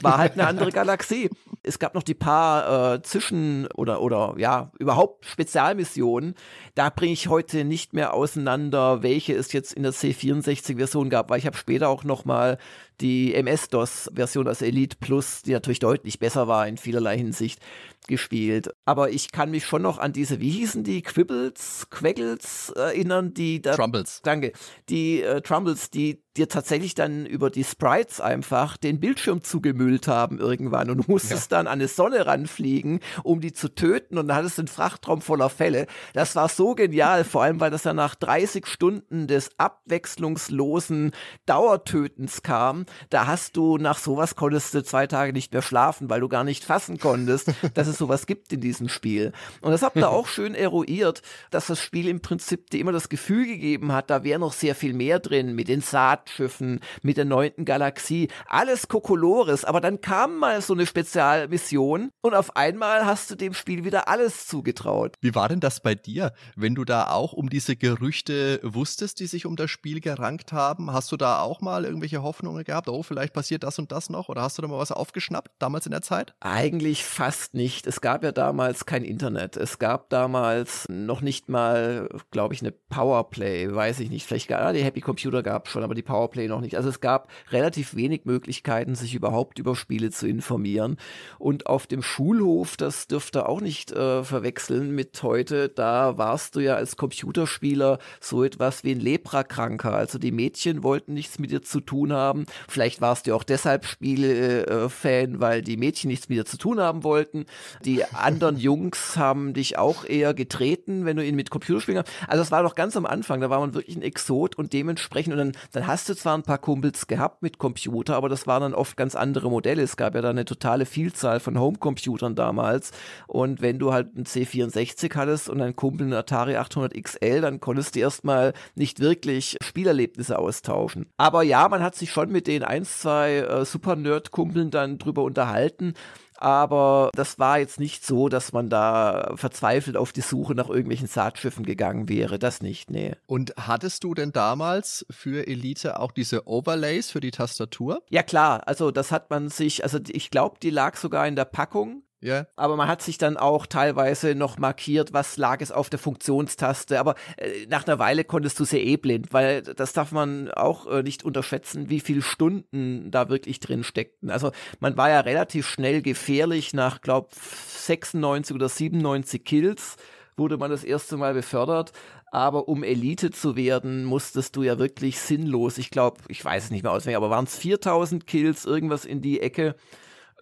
war halt eine andere Galaxie. Es gab noch die paar äh, Zwischen- oder, oder ja, überhaupt Spezialmissionen. Da bringe ich heute nicht mehr auseinander, welche es jetzt in der C64-Version gab, weil ich habe später auch noch mal die MS-DOS-Version als Elite Plus, die natürlich deutlich besser war in vielerlei Hinsicht gespielt. Aber ich kann mich schon noch an diese, wie hießen die, Quibbles, Queggles erinnern, die da. Trumbles. Danke. Die äh, Trumbles, die dir tatsächlich dann über die Sprites einfach den Bildschirm zugemüllt haben irgendwann und musstest ja. dann an eine Sonne ranfliegen, um die zu töten und dann hattest du einen Frachtraum voller Fälle. Das war so genial, vor allem weil das ja nach 30 Stunden des abwechslungslosen Dauertötens kam. Da hast du nach sowas konntest du zwei Tage nicht mehr schlafen, weil du gar nicht fassen konntest, dass es es sowas gibt in diesem Spiel. Und das habt ihr mhm. auch schön eruiert, dass das Spiel im Prinzip dir immer das Gefühl gegeben hat, da wäre noch sehr viel mehr drin mit den Saatschiffen, mit der neunten Galaxie, alles Kokolores. Aber dann kam mal so eine Spezialmission und auf einmal hast du dem Spiel wieder alles zugetraut. Wie war denn das bei dir, wenn du da auch um diese Gerüchte wusstest, die sich um das Spiel gerankt haben? Hast du da auch mal irgendwelche Hoffnungen gehabt? Oh, vielleicht passiert das und das noch? Oder hast du da mal was aufgeschnappt damals in der Zeit? Eigentlich fast nicht recht, es gab ja damals kein Internet. Es gab damals noch nicht mal, glaube ich, eine Powerplay, weiß ich nicht. Vielleicht gar, ah, die Happy Computer gab es schon, aber die Powerplay noch nicht. Also es gab relativ wenig Möglichkeiten, sich überhaupt über Spiele zu informieren. Und auf dem Schulhof, das dürfte auch nicht äh, verwechseln mit heute, da warst du ja als Computerspieler so etwas wie ein Leprakranker. Also die Mädchen wollten nichts mit dir zu tun haben. Vielleicht warst du auch deshalb Spielefan, äh, weil die Mädchen nichts mit dir zu tun haben wollten. Die anderen Jungs haben dich auch eher getreten, wenn du ihn mit Computerspielen Also das war doch ganz am Anfang, da war man wirklich ein Exot und dementsprechend, und dann, dann hast du zwar ein paar Kumpels gehabt mit Computer, aber das waren dann oft ganz andere Modelle. Es gab ja da eine totale Vielzahl von Homecomputern damals. Und wenn du halt einen C64 hattest und ein Kumpel einen Atari 800 XL, dann konntest du erstmal nicht wirklich Spielerlebnisse austauschen. Aber ja, man hat sich schon mit den ein, zwei äh, Super-Nerd-Kumpeln dann drüber unterhalten aber das war jetzt nicht so, dass man da verzweifelt auf die Suche nach irgendwelchen Saatschiffen gegangen wäre. Das nicht, nee. Und hattest du denn damals für Elite auch diese Overlays für die Tastatur? Ja, klar. Also, das hat man sich, also ich glaube, die lag sogar in der Packung ja. Aber man hat sich dann auch teilweise noch markiert, was lag es auf der Funktionstaste. Aber äh, nach einer Weile konntest du sehr eh blind, weil das darf man auch äh, nicht unterschätzen, wie viele Stunden da wirklich drin steckten. Also man war ja relativ schnell gefährlich nach, glaub, 96 oder 97 Kills wurde man das erste Mal befördert. Aber um Elite zu werden, musstest du ja wirklich sinnlos, ich glaube, ich weiß es nicht mehr auswendig, aber waren es 4000 Kills, irgendwas in die Ecke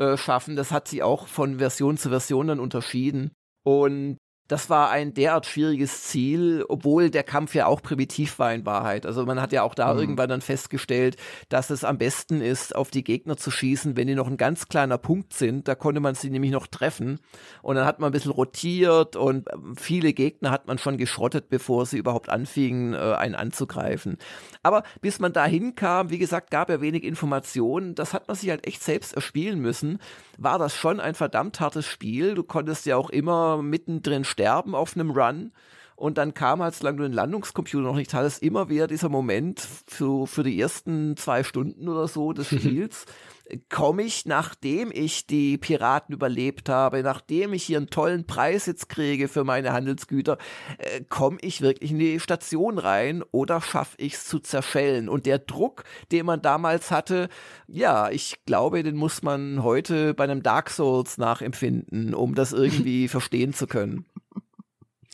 äh, schaffen. Das hat sie auch von Version zu Version dann unterschieden. Und das war ein derart schwieriges Ziel, obwohl der Kampf ja auch primitiv war in Wahrheit. Also man hat ja auch da mhm. irgendwann dann festgestellt, dass es am besten ist, auf die Gegner zu schießen, wenn die noch ein ganz kleiner Punkt sind. Da konnte man sie nämlich noch treffen. Und dann hat man ein bisschen rotiert und ähm, viele Gegner hat man schon geschrottet, bevor sie überhaupt anfingen, äh, einen anzugreifen. Aber bis man dahin kam, wie gesagt, gab ja wenig Informationen. Das hat man sich halt echt selbst erspielen müssen. War das schon ein verdammt hartes Spiel. Du konntest ja auch immer mittendrin sterben auf einem Run. Und dann kam als halt, solange du den Landungscomputer noch nicht hattest, immer wieder dieser Moment für, für die ersten zwei Stunden oder so des Spiels. komme ich, nachdem ich die Piraten überlebt habe, nachdem ich hier einen tollen Preis jetzt kriege für meine Handelsgüter, äh, komme ich wirklich in die Station rein oder schaffe ich es zu zerschellen? Und der Druck, den man damals hatte, ja, ich glaube, den muss man heute bei einem Dark Souls nachempfinden, um das irgendwie verstehen zu können.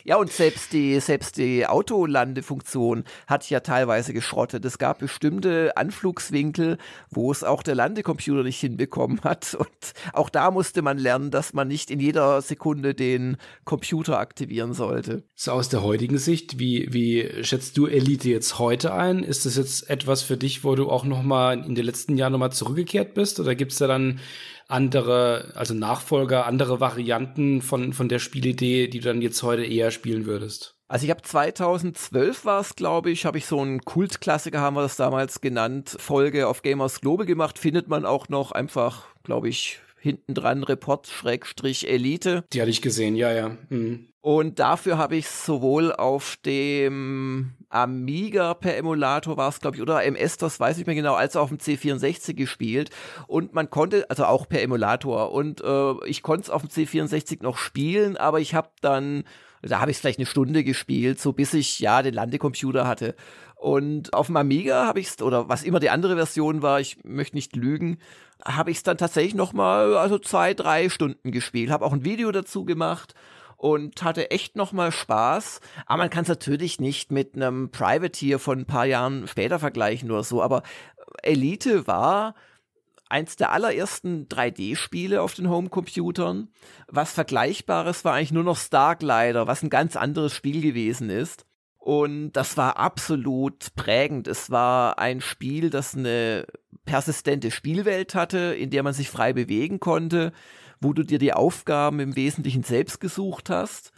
Ja, und selbst die, selbst die Autolandefunktion hat ja teilweise geschrottet. Es gab bestimmte Anflugswinkel, wo es auch der Landecomputer nicht hinbekommen hat. Und auch da musste man lernen, dass man nicht in jeder Sekunde den Computer aktivieren sollte. So aus der heutigen Sicht, wie, wie schätzt du Elite jetzt heute ein? Ist das jetzt etwas für dich, wo du auch nochmal in den letzten Jahren nochmal zurückgekehrt bist? Oder gibt es da dann andere, also Nachfolger, andere Varianten von, von der Spielidee, die du dann jetzt heute eher spielen würdest? Also ich habe 2012 war es, glaube ich, habe ich so einen Kultklassiker, haben wir das damals genannt, Folge auf Gamers Globe gemacht. Findet man auch noch einfach, glaube ich, hinten dran Report Schrägstrich Elite. Die hatte ich gesehen, ja, ja. Mhm. Und dafür habe ich sowohl auf dem Amiga per Emulator war es, glaube ich, oder MS, das weiß ich mir genau, als auf dem C64 gespielt. Und man konnte, also auch per Emulator. Und äh, ich konnte es auf dem C64 noch spielen, aber ich habe dann, also da habe ich vielleicht eine Stunde gespielt, so bis ich ja den Landecomputer hatte. Und auf dem Amiga habe ich es, oder was immer die andere Version war, ich möchte nicht lügen, habe ich es dann tatsächlich nochmal, also zwei, drei Stunden gespielt. Habe auch ein Video dazu gemacht und hatte echt nochmal Spaß. Aber man kann es natürlich nicht mit einem Privateer von ein paar Jahren später vergleichen oder so. Aber Elite war eins der allerersten 3D-Spiele auf den Homecomputern. Was Vergleichbares war eigentlich nur noch Starglider, was ein ganz anderes Spiel gewesen ist. Und das war absolut prägend. Es war ein Spiel, das eine persistente Spielwelt hatte, in der man sich frei bewegen konnte wo du dir die Aufgaben im Wesentlichen selbst gesucht hast.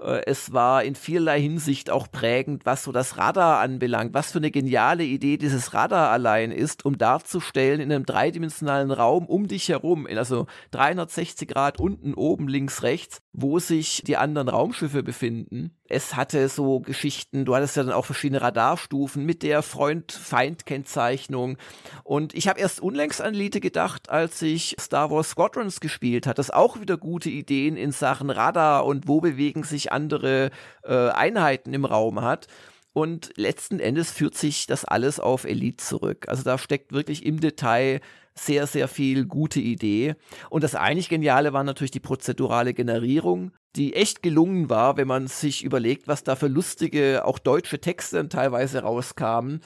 Äh, es war in vielerlei Hinsicht auch prägend, was so das Radar anbelangt, was für eine geniale Idee dieses Radar allein ist, um darzustellen in einem dreidimensionalen Raum um dich herum, also 360 Grad unten, oben, links, rechts, wo sich die anderen Raumschiffe befinden. Es hatte so Geschichten, du hattest ja dann auch verschiedene Radarstufen mit der Freund-Feind-Kennzeichnung. Und ich habe erst unlängst an Elite gedacht, als ich Star Wars Squadrons gespielt hat. Das auch wieder gute Ideen in Sachen Radar und wo bewegen sich andere äh, Einheiten im Raum hat. Und letzten Endes führt sich das alles auf Elite zurück. Also da steckt wirklich im Detail sehr, sehr viel gute Idee. Und das eigentlich Geniale war natürlich die prozedurale Generierung die echt gelungen war, wenn man sich überlegt, was da für lustige, auch deutsche Texte teilweise rauskamen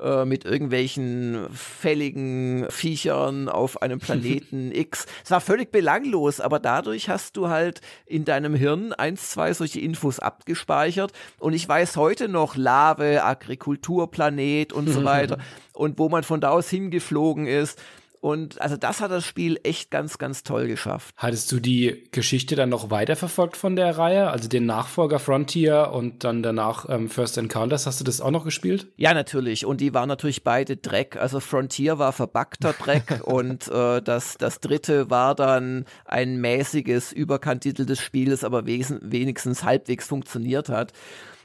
äh, mit irgendwelchen fälligen Viechern auf einem Planeten X. Es war völlig belanglos, aber dadurch hast du halt in deinem Hirn eins, zwei solche Infos abgespeichert und ich weiß heute noch Lave, Agrikulturplanet und so weiter und wo man von da aus hingeflogen ist. Und also das hat das Spiel echt ganz, ganz toll geschafft. Hattest du die Geschichte dann noch weiterverfolgt von der Reihe? Also den Nachfolger Frontier und dann danach ähm, First Encounters, hast du das auch noch gespielt? Ja, natürlich. Und die waren natürlich beide Dreck. Also Frontier war verbackter Dreck und äh, das, das dritte war dann ein mäßiges, Überkantitel des Spieles, aber wenigstens halbwegs funktioniert hat.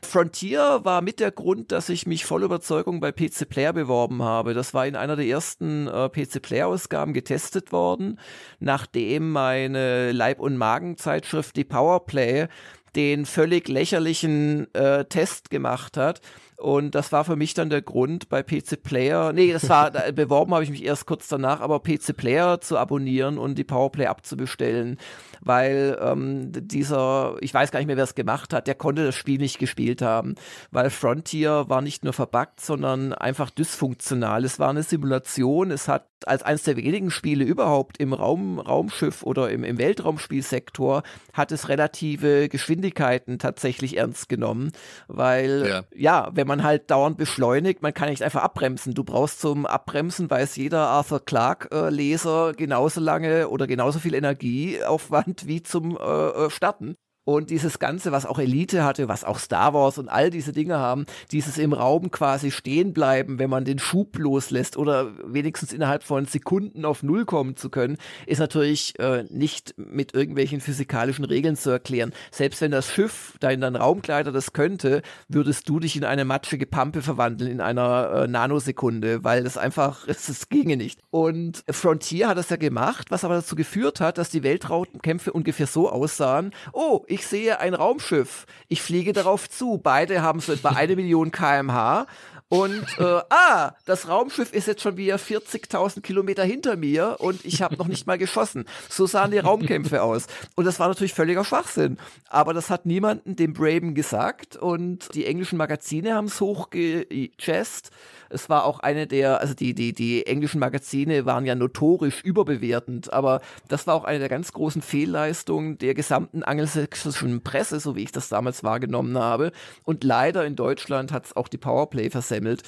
Frontier war mit der Grund, dass ich mich voll Überzeugung bei PC Player beworben habe. Das war in einer der ersten äh, PC Player Ausgaben getestet worden, nachdem meine Leib- und Magenzeitschrift die Powerplay den völlig lächerlichen äh, Test gemacht hat. Und das war für mich dann der Grund, bei PC Player, nee, es war, beworben habe ich mich erst kurz danach, aber PC Player zu abonnieren und die Powerplay abzubestellen weil ähm, dieser, ich weiß gar nicht mehr, wer es gemacht hat, der konnte das Spiel nicht gespielt haben, weil Frontier war nicht nur verbuggt, sondern einfach dysfunktional. Es war eine Simulation, es hat als eines der wenigen Spiele überhaupt im Raum, Raumschiff oder im, im Weltraumspielsektor hat es relative Geschwindigkeiten tatsächlich ernst genommen, weil ja. ja. wenn man halt dauernd beschleunigt, man kann nicht einfach abbremsen. Du brauchst zum Abbremsen, weiß jeder Arthur clark äh, Leser genauso lange oder genauso viel Energieaufwand Land wie zum äh, äh Starten. Und dieses Ganze, was auch Elite hatte, was auch Star Wars und all diese Dinge haben, dieses im Raum quasi stehen bleiben, wenn man den Schub loslässt oder wenigstens innerhalb von Sekunden auf Null kommen zu können, ist natürlich äh, nicht mit irgendwelchen physikalischen Regeln zu erklären. Selbst wenn das Schiff, dein, dein Raumkleider das könnte, würdest du dich in eine matschige Pampe verwandeln in einer äh, Nanosekunde, weil das einfach, es ginge nicht. Und Frontier hat das ja gemacht, was aber dazu geführt hat, dass die Weltraumkämpfe ungefähr so aussahen, oh, ich sehe ein Raumschiff, ich fliege darauf zu. Beide haben so etwa eine Million kmh. Und äh, ah, das Raumschiff ist jetzt schon wieder 40.000 Kilometer hinter mir und ich habe noch nicht mal geschossen. So sahen die Raumkämpfe aus. Und das war natürlich völliger Schwachsinn. Aber das hat niemanden dem Braben gesagt und die englischen Magazine haben es hochgejazzt. Es war auch eine der, also die, die, die englischen Magazine waren ja notorisch überbewertend, aber das war auch eine der ganz großen Fehlleistungen der gesamten angelsächsischen Presse, so wie ich das damals wahrgenommen habe. Und leider in Deutschland hat es auch die Powerplay versemmelt.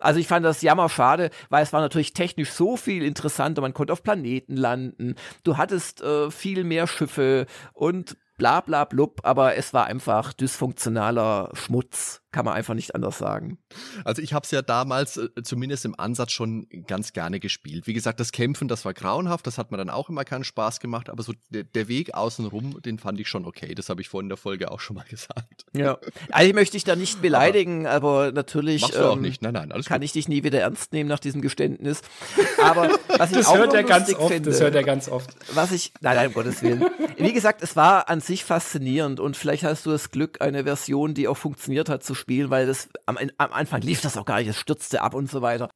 Also ich fand das jammer schade, weil es war natürlich technisch so viel interessanter. Man konnte auf Planeten landen. Du hattest äh, viel mehr Schiffe und bla bla blub, aber es war einfach dysfunktionaler Schmutz kann man einfach nicht anders sagen. Also ich habe es ja damals äh, zumindest im Ansatz schon ganz gerne gespielt. Wie gesagt, das Kämpfen, das war grauenhaft, das hat mir dann auch immer keinen Spaß gemacht, aber so der, Weg außenrum, den fand ich schon okay. Das habe ich vorhin in der Folge auch schon mal gesagt. Ja, eigentlich also möchte ich da nicht beleidigen, aber, aber natürlich machst du auch ähm, nicht. Nein, nein, alles kann gut. ich dich nie wieder ernst nehmen nach diesem Geständnis. Aber was ich auch hört er ganz oft, finde, das hört er ganz oft. Was ich, nein, nein, um Gottes Willen. Wie gesagt, es war an sich faszinierend und vielleicht hast du das Glück, eine Version, die auch funktioniert hat, zu spielen spielen, weil das am, am Anfang lief das auch gar nicht, es stürzte ab und so weiter.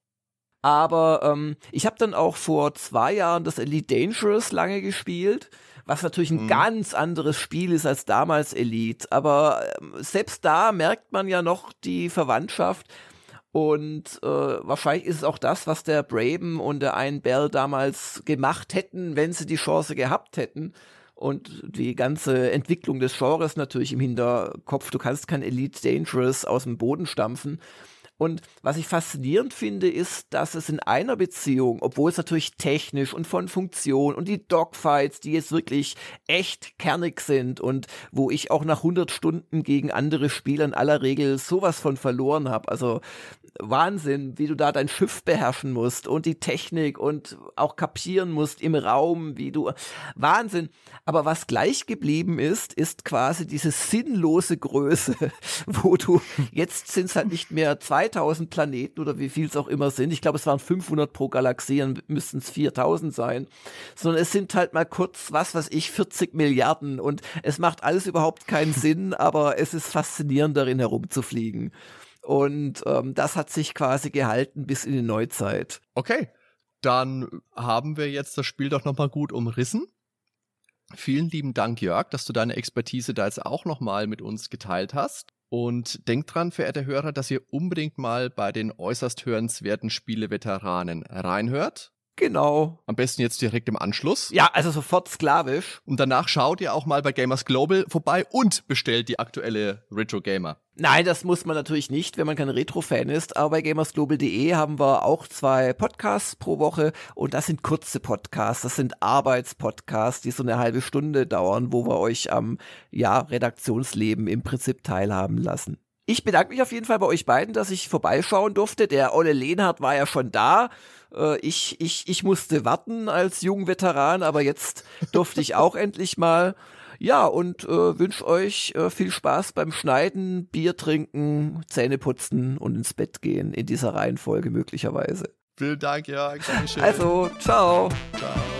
Aber ähm, ich habe dann auch vor zwei Jahren das Elite Dangerous lange gespielt, was natürlich ein mhm. ganz anderes Spiel ist als damals Elite. Aber ähm, selbst da merkt man ja noch die Verwandtschaft. Und äh, wahrscheinlich ist es auch das, was der Braben und der einen Bell damals gemacht hätten, wenn sie die Chance gehabt hätten und die ganze Entwicklung des Genres natürlich im Hinterkopf. Du kannst kein Elite Dangerous aus dem Boden stampfen. Und was ich faszinierend finde, ist, dass es in einer Beziehung, obwohl es natürlich technisch und von Funktion und die Dogfights, die jetzt wirklich echt kernig sind und wo ich auch nach 100 Stunden gegen andere Spieler in aller Regel sowas von verloren habe. Also Wahnsinn, wie du da dein Schiff beherrschen musst und die Technik und auch kapieren musst im Raum, wie du Wahnsinn. Aber was gleich geblieben ist, ist quasi diese sinnlose Größe, wo du jetzt sind es halt nicht mehr zwei 3000 Planeten oder wie viel es auch immer sind, ich glaube, es waren 500 pro Galaxie, dann müssten es 4000 sein, sondern es sind halt mal kurz, was weiß ich, 40 Milliarden und es macht alles überhaupt keinen Sinn, aber es ist faszinierend, darin herumzufliegen. Und ähm, das hat sich quasi gehalten bis in die Neuzeit. Okay, dann haben wir jetzt das Spiel doch nochmal gut umrissen. Vielen lieben Dank, Jörg, dass du deine Expertise da jetzt auch nochmal mit uns geteilt hast. Und denkt dran, verehrte Hörer, dass ihr unbedingt mal bei den äußerst hörenswerten Spieleveteranen reinhört. Genau. Am besten jetzt direkt im Anschluss. Ja, also sofort sklavisch. Und danach schaut ihr auch mal bei Gamers Global vorbei und bestellt die aktuelle Retro Gamer. Nein, das muss man natürlich nicht, wenn man kein Retro-Fan ist. Aber bei gamersglobal.de haben wir auch zwei Podcasts pro Woche und das sind kurze Podcasts. Das sind Arbeitspodcasts, die so eine halbe Stunde dauern, wo wir euch am ja, Redaktionsleben im Prinzip teilhaben lassen. Ich bedanke mich auf jeden Fall bei euch beiden, dass ich vorbeischauen durfte. Der Olle Lehnhardt war ja schon da. Äh, ich, ich, ich musste warten als Veteran, aber jetzt durfte ich auch endlich mal. Ja, und äh, wünsche euch äh, viel Spaß beim Schneiden, Bier trinken, Zähne putzen und ins Bett gehen, in dieser Reihenfolge möglicherweise. Vielen Dank, ja. Dankeschön. Also, ciao. Ciao.